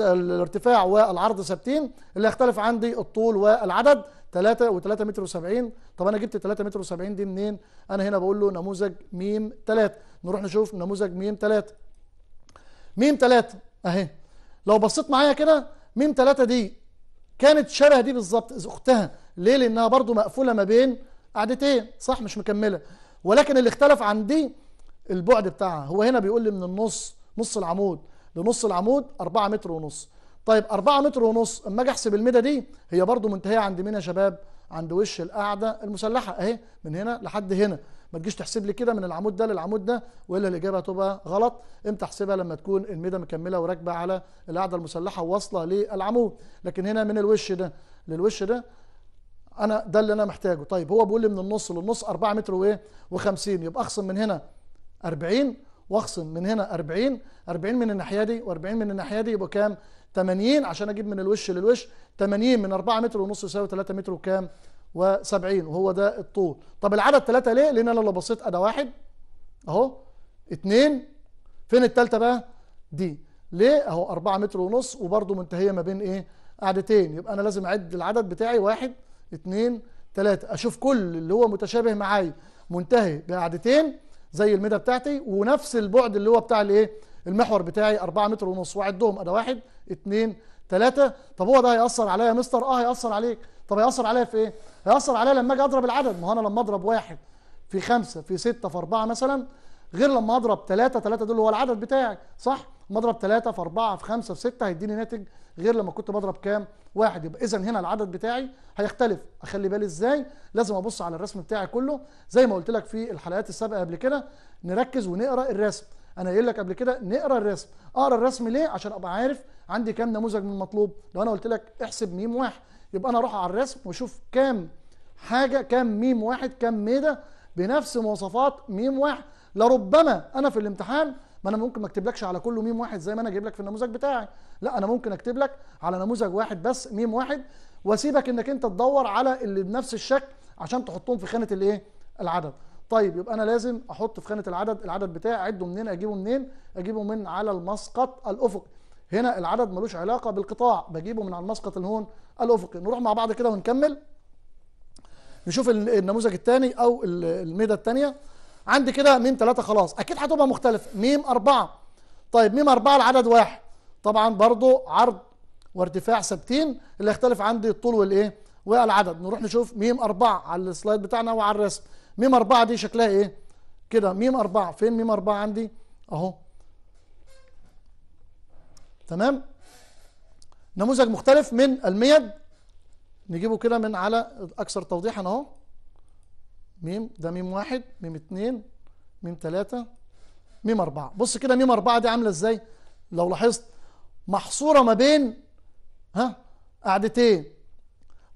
الارتفاع والعرض ثابتين اللي هيختلف عندي الطول والعدد 3 و3 متر و70 طب انا جبت 3 متر و70 دي منين انا هنا بقول له نموذج م 3 نروح نشوف نموذج م 3 م 3 اهي لو بصيت معايا كده م 3 دي كانت شبه دي بالظبط اختها ليه لانها برضو مقفوله ما بين قعدتين صح مش مكمله ولكن اللي اختلف عن دي البعد بتاعها هو هنا بيقول لي من النص نص العمود لنص العمود 4 متر ونص طيب 4 متر ونص اما اجي احسب المدى دي هي برضو منتهيه عند مين يا شباب عند وش القاعده المسلحه اهي من هنا لحد هنا ما تجيش تحسب لي كده من العمود ده للعمود ده والا الاجابه هتبقى غلط امتى احسبها لما تكون الميده مكمله وراكبه على القاعده المسلحه واصله للعمود لكن هنا من الوش ده للوش ده انا ده اللي انا محتاجه طيب هو بيقول لي من النص للنص 4 متر وايه و50 يبقى اخصم من هنا 40 واخصم من هنا 40 40 من الناحيه دي و40 من الناحيه دي يبقى كام 80 عشان اجيب من الوش للوش 80 من 4 متر ونص يساوي 3 متر وكام و70 وهو ده الطول طب العدد 3 ليه لان انا لو بصيت انا واحد اهو 2 فين الثالثه بقى دي ليه اهو 4 متر ونص وبرده منتهيه ما بين ايه قعدتين يبقى انا لازم اعد العدد بتاعي 1 2 3 اشوف كل اللي هو متشابه معايا منتهي بقعدتين زي المدى بتاعتي ونفس البعد اللي هو بتاع الايه المحور بتاعي 4 متر ونص وعدهم ادي واحد 2 3 طب هو ده هياثر عليا يا مستر اه هياثر عليك طب هياثر عليا في ايه هياثر عليا لما اجي اضرب العدد ما هو انا لما اضرب واحد في خمسه في سته في اربعه مثلا غير لما اضرب 3 3 دول هو العدد بتاعي صح لما اضرب 3 في اربعه في خمسه في سته هيديني ناتج غير لما كنت بضرب كام واحد يبقى اذا هنا العدد بتاعي هيختلف اخلي بالي ازاي لازم ابص على الرسم بتاعي كله زي ما قلت لك في الحلقات السابقه قبل كده نركز ونقرا الرسم انا قايل لك قبل كده نقرا الرسم اقرا الرسم ليه عشان ابقى عارف عندي كام نموذج من المطلوب لو انا قلت لك احسب ميم واحد يبقى انا اروح على الرسم واشوف كام حاجه كام ميم واحد كام ميده بنفس مواصفات ميم واحد لربما انا في الامتحان ما انا ممكن ما اكتبلكش على كله ميم واحد زي ما انا جايب لك في النموذج بتاعي لا انا ممكن اكتب لك على نموذج واحد بس ميم واحد واسيبك انك انت تدور على اللي بنفس الشكل عشان تحطهم في خانه الايه العدد طيب يبقى انا لازم احط في خانه العدد العدد بتاعي اعده منين اجيبه منين اجيبه من على المسقط الافقي هنا العدد ملوش علاقه بالقطاع بجيبه من على المسقط الهون الافقي نروح مع بعض كده ونكمل نشوف النموذج الثاني او الميده الثانيه عندي كده ميم ثلاثة خلاص اكيد هتبقى مختلف ميم أربعة طيب ميم أربعة العدد واحد طبعا برضو عرض وارتفاع ثابتين اللي يختلف عندي الطول والايه والعدد نروح نشوف ميم أربعة على السلايد بتاعنا وعلى الرسم ميم أربعة دي شكلها إيه؟ كده ميم أربعة فين ميم أربعة عندي؟ أهو تمام؟ نموذج مختلف من الميد نجيبه كده من على أكثر توضيحا أهو ميم ده ميم واحد ميم اتنين ميم تلاتة ميم أربعة بص كده ميم أربعة دي عاملة إزاي؟ لو لاحظت محصورة ما بين ها قعدتين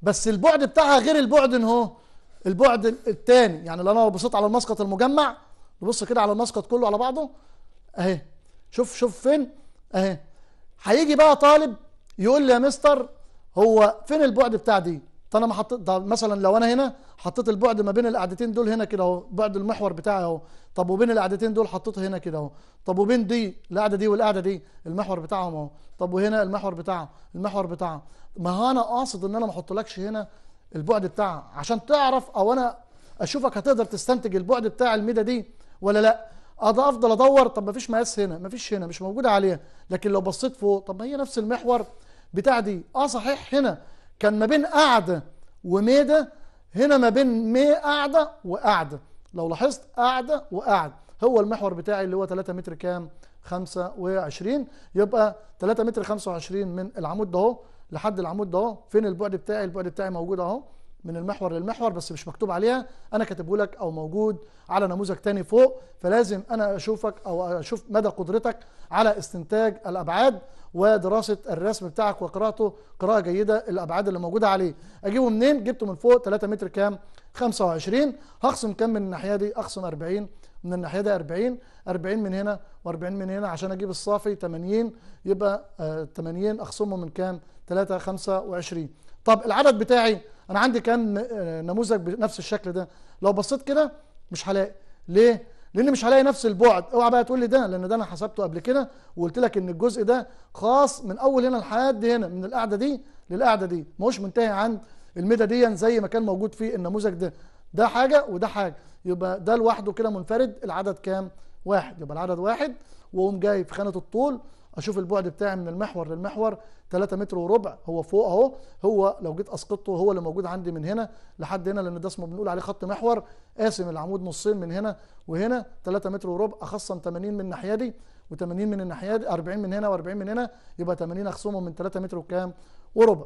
بس البعد بتاعها غير البعد هو البعد الثاني يعني لو انا بصيت على المسقط المجمع نبص كده على المسقط كله على بعضه اهي شوف شوف فين اهي هيجي بقى طالب يقول لي يا مستر هو فين البعد بتاع دي فانا ما حطيت مثلا لو انا هنا حطيت البعد ما بين القعدتين دول هنا كده اهو بعد المحور بتاعي اهو طب وبين القعدتين دول حطيته هنا كده اهو طب وبين دي القعده دي والقعده دي المحور بتاعهم اهو طب وهنا المحور بتاعه المحور بتاعه ما هو انا قاصد ان انا ما احطلكش هنا البعد بتاعها عشان تعرف او انا اشوفك هتقدر تستنتج البعد بتاع الميده دي ولا لا اضل افضل ادور طب ما فيش مقاس هنا ما فيش هنا مش موجوده عليها لكن لو بصيت فوق طب ما هي نفس المحور بتاع دي اه صحيح هنا كان ما بين قاعده وميده هنا ما بين مي قاعده وقاعده لو لاحظت قاعده وقاعده هو المحور بتاعي اللي هو 3 متر كام 25 يبقى 3 متر 25 من العمود ده اهو لحد العمود ده اهو فين البعد بتاعي البعد بتاعي موجود اهو من المحور للمحور بس مش مكتوب عليها انا كاتبه لك او موجود على نموذج تاني فوق فلازم انا اشوفك او اشوف مدى قدرتك على استنتاج الابعاد ودراسه الرسم بتاعك وقراءته قراءه جيده الابعاد اللي موجوده عليه اجيبه منين جبته من فوق 3 متر كام 25 هخصم كام من الناحيه دي اخصم 40 من الناحيه دي 40 40 من هنا و40 من هنا عشان اجيب الصافي 80 يبقى 80 آه، اخصمه من كام 3 25 طب العدد بتاعي انا عندي كان آه، نموذج بنفس الشكل ده لو بصيت كده مش هلاقي ليه لان مش هلاقي نفس البعد اوعى بقى تقول لي ده لان ده انا حسبته قبل كده وقلت لك ان الجزء ده خاص من اول هنا لحد هنا من القاعده دي للقاعده دي مش منتهي عند المدى دي زي ما كان موجود في النموذج ده ده حاجه وده حاجه يبقى ده لوحده كده منفرد العدد كام واحد يبقى العدد واحد واقوم جاي في خانه الطول اشوف البعد بتاعي من المحور للمحور 3 متر وربع هو فوق اهو هو لو جيت اسقطته هو اللي موجود عندي من هنا لحد هنا لان ده اسمه بنقول عليه خط محور قاسم العمود نصين من هنا وهنا 3 متر وربع اخصم 80 من الناحيه دي و80 من الناحيه دي 40 من هنا و40 من هنا يبقى 80 اخصمهم من 3 متر وكام وربع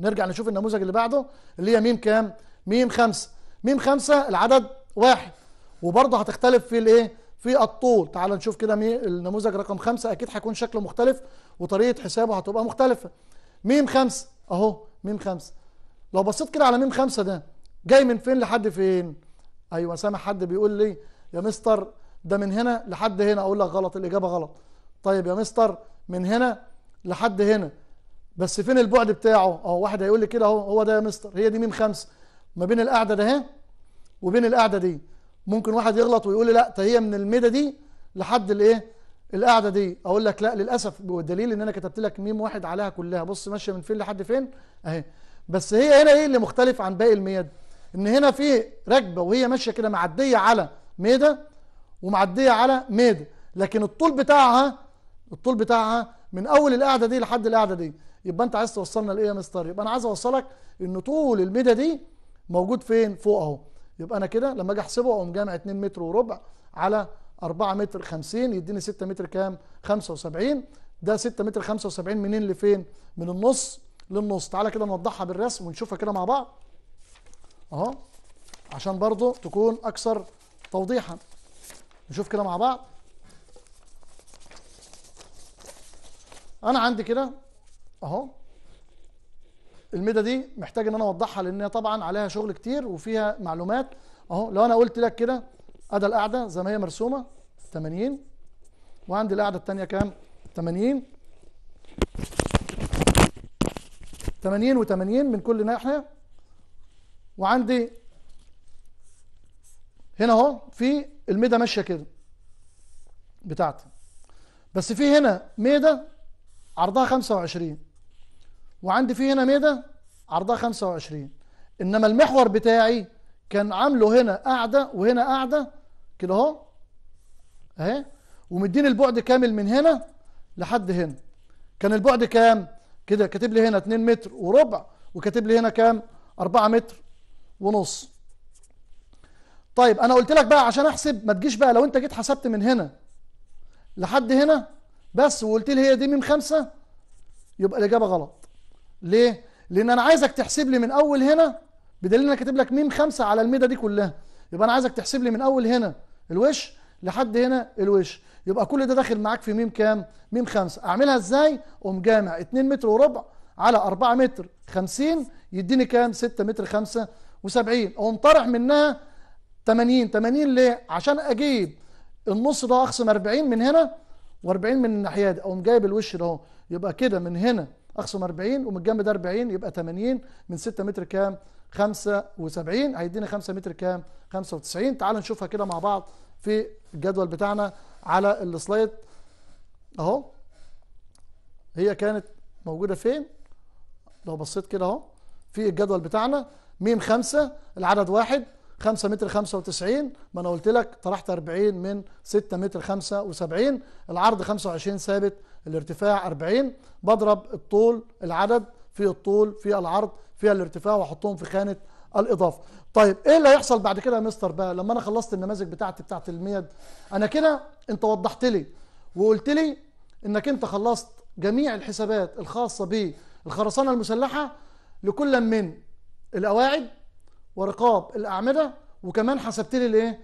نرجع نشوف النموذج اللي بعده اللي هي ميم كام ميم 5 ميم 5 العدد واحد وبرضه هتختلف في الايه في الطول تعال نشوف كده النموذج رقم خمسة أكيد هيكون شكله مختلف وطريقة حسابه هتبقى مختلفة ميم خمسة أهو ميم خمسة لو بصيت كده على ميم خمسة ده جاي من فين لحد فين أيوة سامع حد بيقول لي يا مستر ده من هنا لحد هنا أقول لك غلط الإجابة غلط طيب يا مستر من هنا لحد هنا بس فين البعد بتاعه أهو واحد هيقول لي كده أهو هو ده يا مستر هي دي ميم خمسة ما بين القاعدة ده وبين القاعدة دي ممكن واحد يغلط ويقول لي لا هي من الميدا دي لحد الايه القاعده دي اقول لك لا للاسف والدليل ان انا كتبت لك ميم واحد عليها كلها بص ماشيه من فين لحد فين اهي بس هي هنا ايه اللي مختلف عن باقي الميد ان هنا في ركبه وهي ماشيه كده معديه على ميدا ومعديه على ميدا لكن الطول بتاعها الطول بتاعها من اول القاعده دي لحد القاعده دي يبقى انت عايز توصلنا لايه يا مستر يبقى انا عايز اوصلك ان طول الميدا دي موجود فين فوق اهو يبقى انا كده لما اجي احسبه اقوم جامع 2 متر وربع على 4 متر 50 يديني 6 متر كام 75 ده 6 متر 75 منين لفين من النص للنص تعالى كده نوضحها بالرسم ونشوفها كده مع بعض اهو عشان برضو تكون اكثر توضيحا نشوف كده مع بعض انا عندي كده اهو الميدا دي محتاج ان انا اوضحها لان طبعا عليها شغل كتير وفيها معلومات اهو لو انا قلت لك كده ادي القاعده زي ما هي مرسومه 80 وعندي القاعده الثانيه كام 80 80 و80 من كل ناحيه وعندي هنا اهو في الميدا ماشيه كده بتاعتي بس في هنا ميدا عرضها 25 وعندي فيه هنا ميدة عرضها 25 إنما المحور بتاعي كان عامله هنا قاعدة وهنا قاعدة كده أهو أهي ومديني البعد كامل من هنا لحد هنا كان البعد كام؟ كده كاتب لي هنا 2 متر وربع وكاتب لي هنا كام؟ 4 متر ونص طيب انا قلت لك بقى عشان احسب ما تجيش بقى لو انت جيت حسبت من هنا لحد هنا بس وقلت لي هي دي ميم خمسة يبقى الاجابه غلط ليه؟ لان انا عايزك تحسب لي من اول هنا بدليل انا كاتب لك ميم خمسه على الميده دي كلها يبقى انا عايزك تحسب لي من اول هنا الوش لحد هنا الوش يبقى كل ده داخل معاك في ميم كام؟ ميم خمسه اعملها ازاي؟ قوم جامع 2 متر وربع على 4 متر 50 يديني كام؟ 6 متر 75 اقوم طارح منها 80 80 ليه؟ عشان اجيب النص ده اقسم 40 من هنا و40 من الناحيه دي اقوم جايب الوش ده اهو يبقى كده من هنا اخصم 40 ومتجمد 40 يبقى 80 من 6 متر كام 75 هيديني 5 متر كام 95 تعالوا نشوفها كده مع بعض في الجدول بتاعنا على السلايد اهو هي كانت موجوده فين لو بصيت كده اهو في الجدول بتاعنا ميم 5 العدد واحد 5 متر 95 ما انا قلت لك طرحت 40 من 6 متر 75 العرض 25 ثابت الارتفاع 40 بضرب الطول العدد في الطول في العرض في الارتفاع واحطهم في خانه الاضافه طيب ايه اللي هيحصل بعد كده يا مستر بقى لما انا خلصت النماذج بتاعتي بتاعت الميد انا كده انت وضحت لي وقلت لي انك انت خلصت جميع الحسابات الخاصه بالخرسانه المسلحه لكل من القواعد ورقاب الاعمده وكمان حسبت لي الايه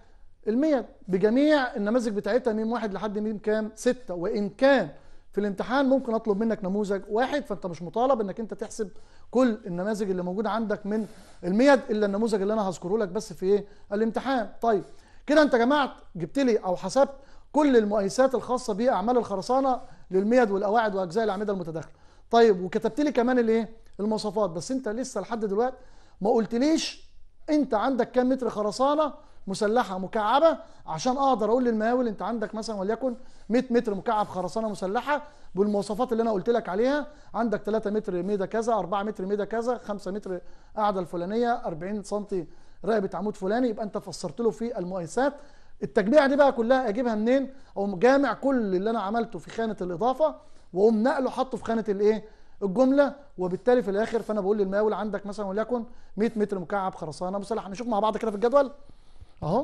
الميد بجميع النماذج بتاعتها ميم واحد لحد ميم كام ستة وان كان في الامتحان ممكن اطلب منك نموذج واحد فانت مش مطالب انك انت تحسب كل النماذج اللي موجوده عندك من الميد الا النموذج اللي انا هذكره لك بس في ايه الامتحان طيب كده انت جمعت جبت لي او حسبت كل المؤيسات الخاصه باعمال الخرسانه للميد والاواعد واجزاء الاعمده المتداخله طيب وكتبت لي كمان الايه المواصفات بس انت لسه لحد دلوقتي ما قلتليش انت عندك كام متر خرسانه مسلحه مكعبه عشان اقدر اقول للمقاول انت عندك مثلا وليكن 100 متر مكعب خرسانه مسلحه بالمواصفات اللي انا قلت لك عليها عندك 3 متر ميدا كذا 4 متر ميدا كذا 5 متر قاعده الفلانيه 40 سم رقبه عمود فلاني يبقى انت فسرت له في المؤيسات التجميع دي بقى كلها اجيبها منين؟ اقوم جامع كل اللي انا عملته في خانه الاضافه واقوم نقله حاطه في خانه الايه؟ الجمله وبالتالي في الاخر فانا بقول للمقاول عندك مثلا وليكن 100 متر مكعب خرسانه مسلحه نشوف مع بعض كده في الجدول اهو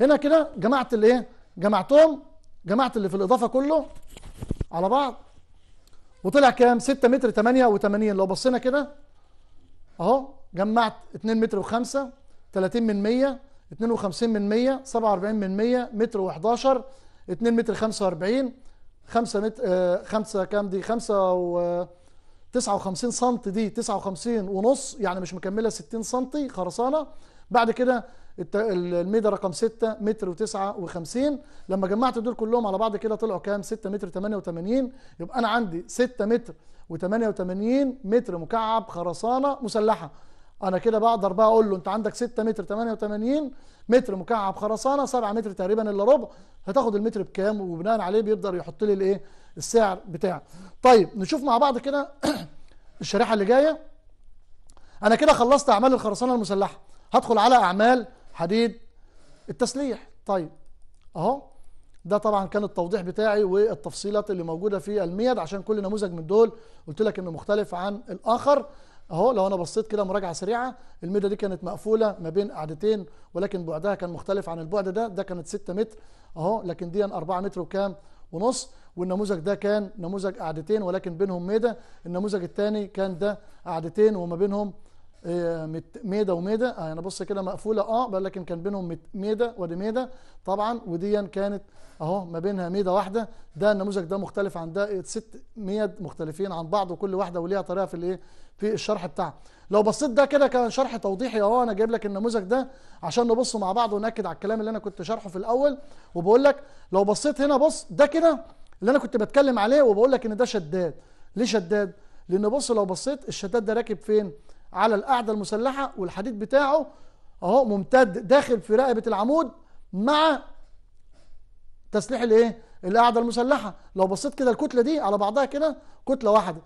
هنا كده جمعت الايه جمعتهم جمعت اللي في الاضافه كله على بعض وطلع كام 6 متر 88 لو بصينا كده اهو جمعت 2 متر و5 30 من 100 52 من 100 47 من 100 متر و11 2 متر 45 5 متر 5 كام دي 5 و 59 سم دي 59 ونص يعني مش مكمله 60 سم خرسانه بعد كده الميدة رقم 6 متر و59 لما جمعت دول كلهم على بعض كده طلعوا كام 6 متر 88 يبقى انا عندي 6 متر و88 متر مكعب خرسانه مسلحه انا كده بقدر بقى اقول له انت عندك 6 متر 88 متر مكعب خرسانه 7 متر تقريبا الا ربع هتاخد المتر بكام وبناء عليه بيقدر يحط لي الايه السعر بتاعه طيب نشوف مع بعض كده الشريحه اللي جايه انا كده خلصت اعمال الخرسانه المسلحه هدخل على اعمال حديد التسليح طيب اهو ده طبعا كان التوضيح بتاعي والتفصيلات اللي موجوده في الميد عشان كل نموذج من دول قلت لك انه مختلف عن الاخر اهو لو انا بصيت كده مراجعه سريعه الميده دي كانت مقفوله ما بين قعدتين ولكن بعدها كان مختلف عن البعد ده ده كانت 6 متر اهو لكن دي 4 متر وكام ونص والنموذج ده كان نموذج قعدتين ولكن بينهم ميدة النموذج الثاني كان ده قعدتين وما بينهم آه، ميدة وميدة آه، انا بص كده مقفولة اه لكن كان بينهم ميدة ودي ميدة طبعا ودي كانت اهو ما بينها ميدة واحدة ده النموذج ده مختلف عن ده ست ميد مختلفين عن بعض وكل واحدة وليها طريقة في الايه في الشرح بتاعها لو بصيت ده كده كان شرح توضيحي اهو انا جايب لك النموذج ده عشان نبص مع بعض ونأكد على الكلام اللي انا كنت شارحه في الاول وبقول لك لو بصيت هنا بص ده كده اللي انا كنت بتكلم عليه وبقول لك ان ده شداد ليه شداد لان بص لو بصيت الشداد ده راكب فين على القاعده المسلحه والحديد بتاعه اهو ممتد داخل في رقبه العمود مع تسليح الايه القاعده المسلحه لو بصيت كده الكتله دي على بعضها كده كتله واحده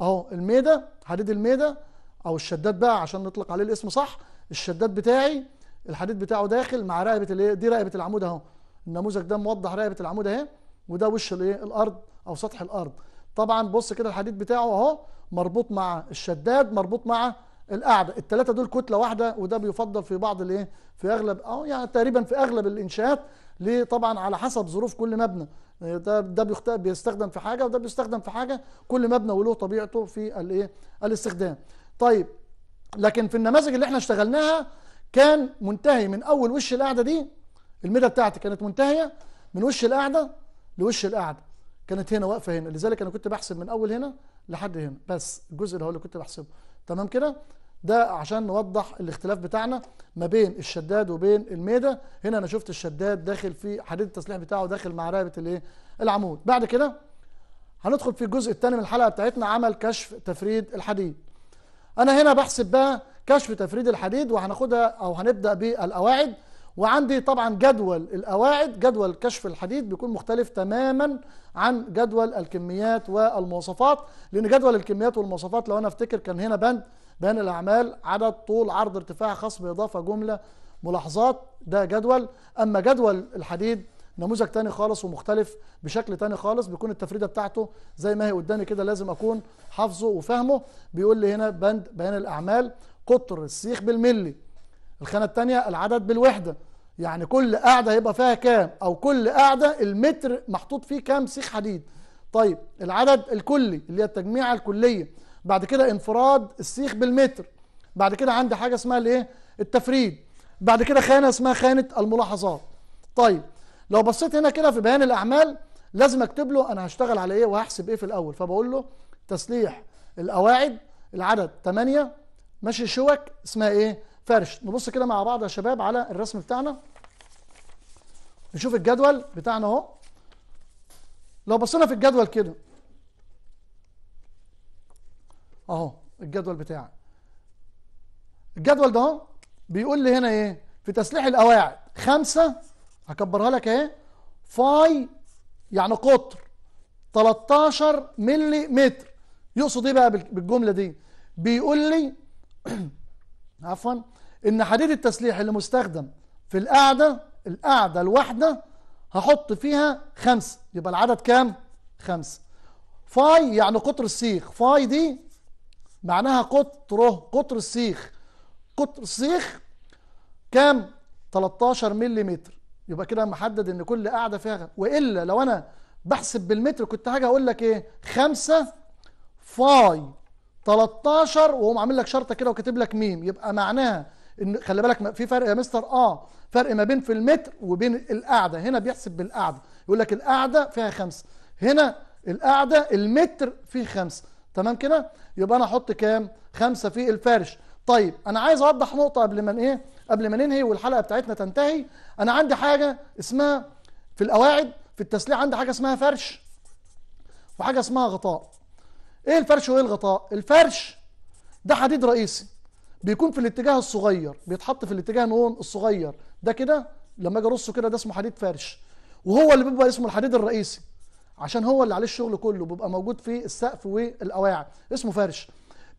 اهو الميده حديد الميده او الشداد بقى عشان نطلق عليه الاسم صح الشداد بتاعي الحديد بتاعه داخل مع رقبه الايه دي رقبه العمود اهو النموذج ده موضح رقبه العمود اهي وده وش الايه الارض او سطح الارض طبعا بص كده الحديد بتاعه اهو مربوط مع الشداد مربوط مع القاعده الثلاثه دول كتله واحده وده بيفضل في بعض الايه في اغلب او يعني تقريبا في اغلب الانشاءات ليه طبعا على حسب ظروف كل مبنى ده ده بيستخدم في حاجه وده بيستخدم في حاجه كل مبنى وله طبيعته في الايه الاستخدام طيب لكن في النماذج اللي احنا اشتغلناها كان منتهي من اول وش القاعده دي الميده بتاعتي كانت منتهيه من وش القاعده لوش القعده كانت هنا واقفه هنا لذلك انا كنت بحسب من اول هنا لحد هنا بس الجزء اللي هو اللي كنت بحسبه تمام كده ده عشان نوضح الاختلاف بتاعنا ما بين الشداد وبين الميده هنا انا شفت الشداد داخل في حديد التصليح بتاعه داخل مع رقبه الايه العمود بعد كده هندخل في الجزء الثاني من الحلقه بتاعتنا عمل كشف تفريد الحديد انا هنا بحسب بقى كشف تفريد الحديد وهناخدها او هنبدا بالقواعد وعندي طبعا جدول القواعد جدول كشف الحديد بيكون مختلف تماما عن جدول الكميات والمواصفات لان جدول الكميات والمواصفات لو انا افتكر كان هنا بند بيان الاعمال عدد طول عرض ارتفاع خاص باضافه جمله ملاحظات ده جدول اما جدول الحديد نموذج تاني خالص ومختلف بشكل تاني خالص بيكون التفريده بتاعته زي ما هي قدامي كده لازم اكون حافظه وفاهمه بيقول لي هنا بند بيان الاعمال قطر السيخ بالملي الخانة الثانية العدد بالوحدة يعني كل قاعدة هيبقى فيها كام أو كل قاعدة المتر محطوط فيه كام سيخ حديد طيب العدد الكلي اللي هي التجميعة الكلية بعد كده انفراد السيخ بالمتر بعد كده عندي حاجة اسمها الايه التفريد بعد كده خانة اسمها خانة الملاحظات طيب لو بصيت هنا كده في بيان الأعمال لازم اكتب له انا هشتغل على ايه وهحسب ايه في الاول فبقول له تسليح القواعد العدد 8 ماشي شوك اسمها ايه فرش نبص كده مع بعض يا شباب على الرسم بتاعنا نشوف الجدول بتاعنا اهو لو بصينا في الجدول كده اهو الجدول بتاعي الجدول ده اهو بيقول لي هنا ايه في تسليح القواعد خمسة هكبرها لك اهي فاي يعني قطر 13 ملي متر يقصد ايه بقى بالجمله دي بيقول لي عفوا ان حديد التسليح اللي مستخدم في القاعدة القاعدة الواحدة هحط فيها خمسة يبقى العدد كام؟ خمسة فاي يعني قطر السيخ فاي دي معناها قطره قطر السيخ قطر السيخ كام؟ 13 ملم يبقى كده محدد ان كل قاعدة فيها والا لو انا بحسب بالمتر كنت حاجة اقول لك ايه؟ خمسة فاي 13 وهم عامل لك شرطه كده وكاتب لك ميم يبقى معناها ان خلي بالك في فرق يا مستر اه فرق ما بين في المتر وبين القعده هنا بيحسب بالقعده يقول لك القعده فيها خمسه هنا القعده المتر فيه خمسه تمام كده يبقى انا احط كام خمسه في الفرش طيب انا عايز اوضح نقطه قبل ما ايه قبل ما ننهي والحلقه بتاعتنا تنتهي انا عندي حاجه اسمها في القواعد في التسليح عندي حاجه اسمها فرش وحاجه اسمها غطاء ايه الفرش وايه الغطاء الفرش ده حديد رئيسي بيكون في الاتجاه الصغير بيتحط في الاتجاه نون الصغير ده كده لما اجي ارصه كده ده اسمه حديد فرش وهو اللي بيبقى اسمه الحديد الرئيسي عشان هو اللي عليه الشغل كله بيبقى موجود في السقف والاواعي اسمه فرش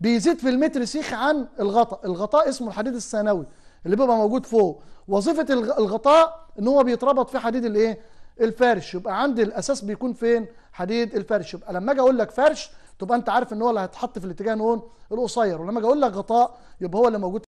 بيزيد في المتر سيخ عن الغطاء الغطاء اسمه الحديد الثانوي اللي بيبقى موجود فوق وظيفه الغطاء ان هو بيتربط في حديد الايه الفرش يبقى عندي الاساس بيكون فين حديد الفرش يبقى لما اجي اقول لك فرش تبقى انت عارف ان هو اللي هيتحط في الاتجاه نون القصير ولما اجي اقول لك غطاء يبقى هو اللي موجود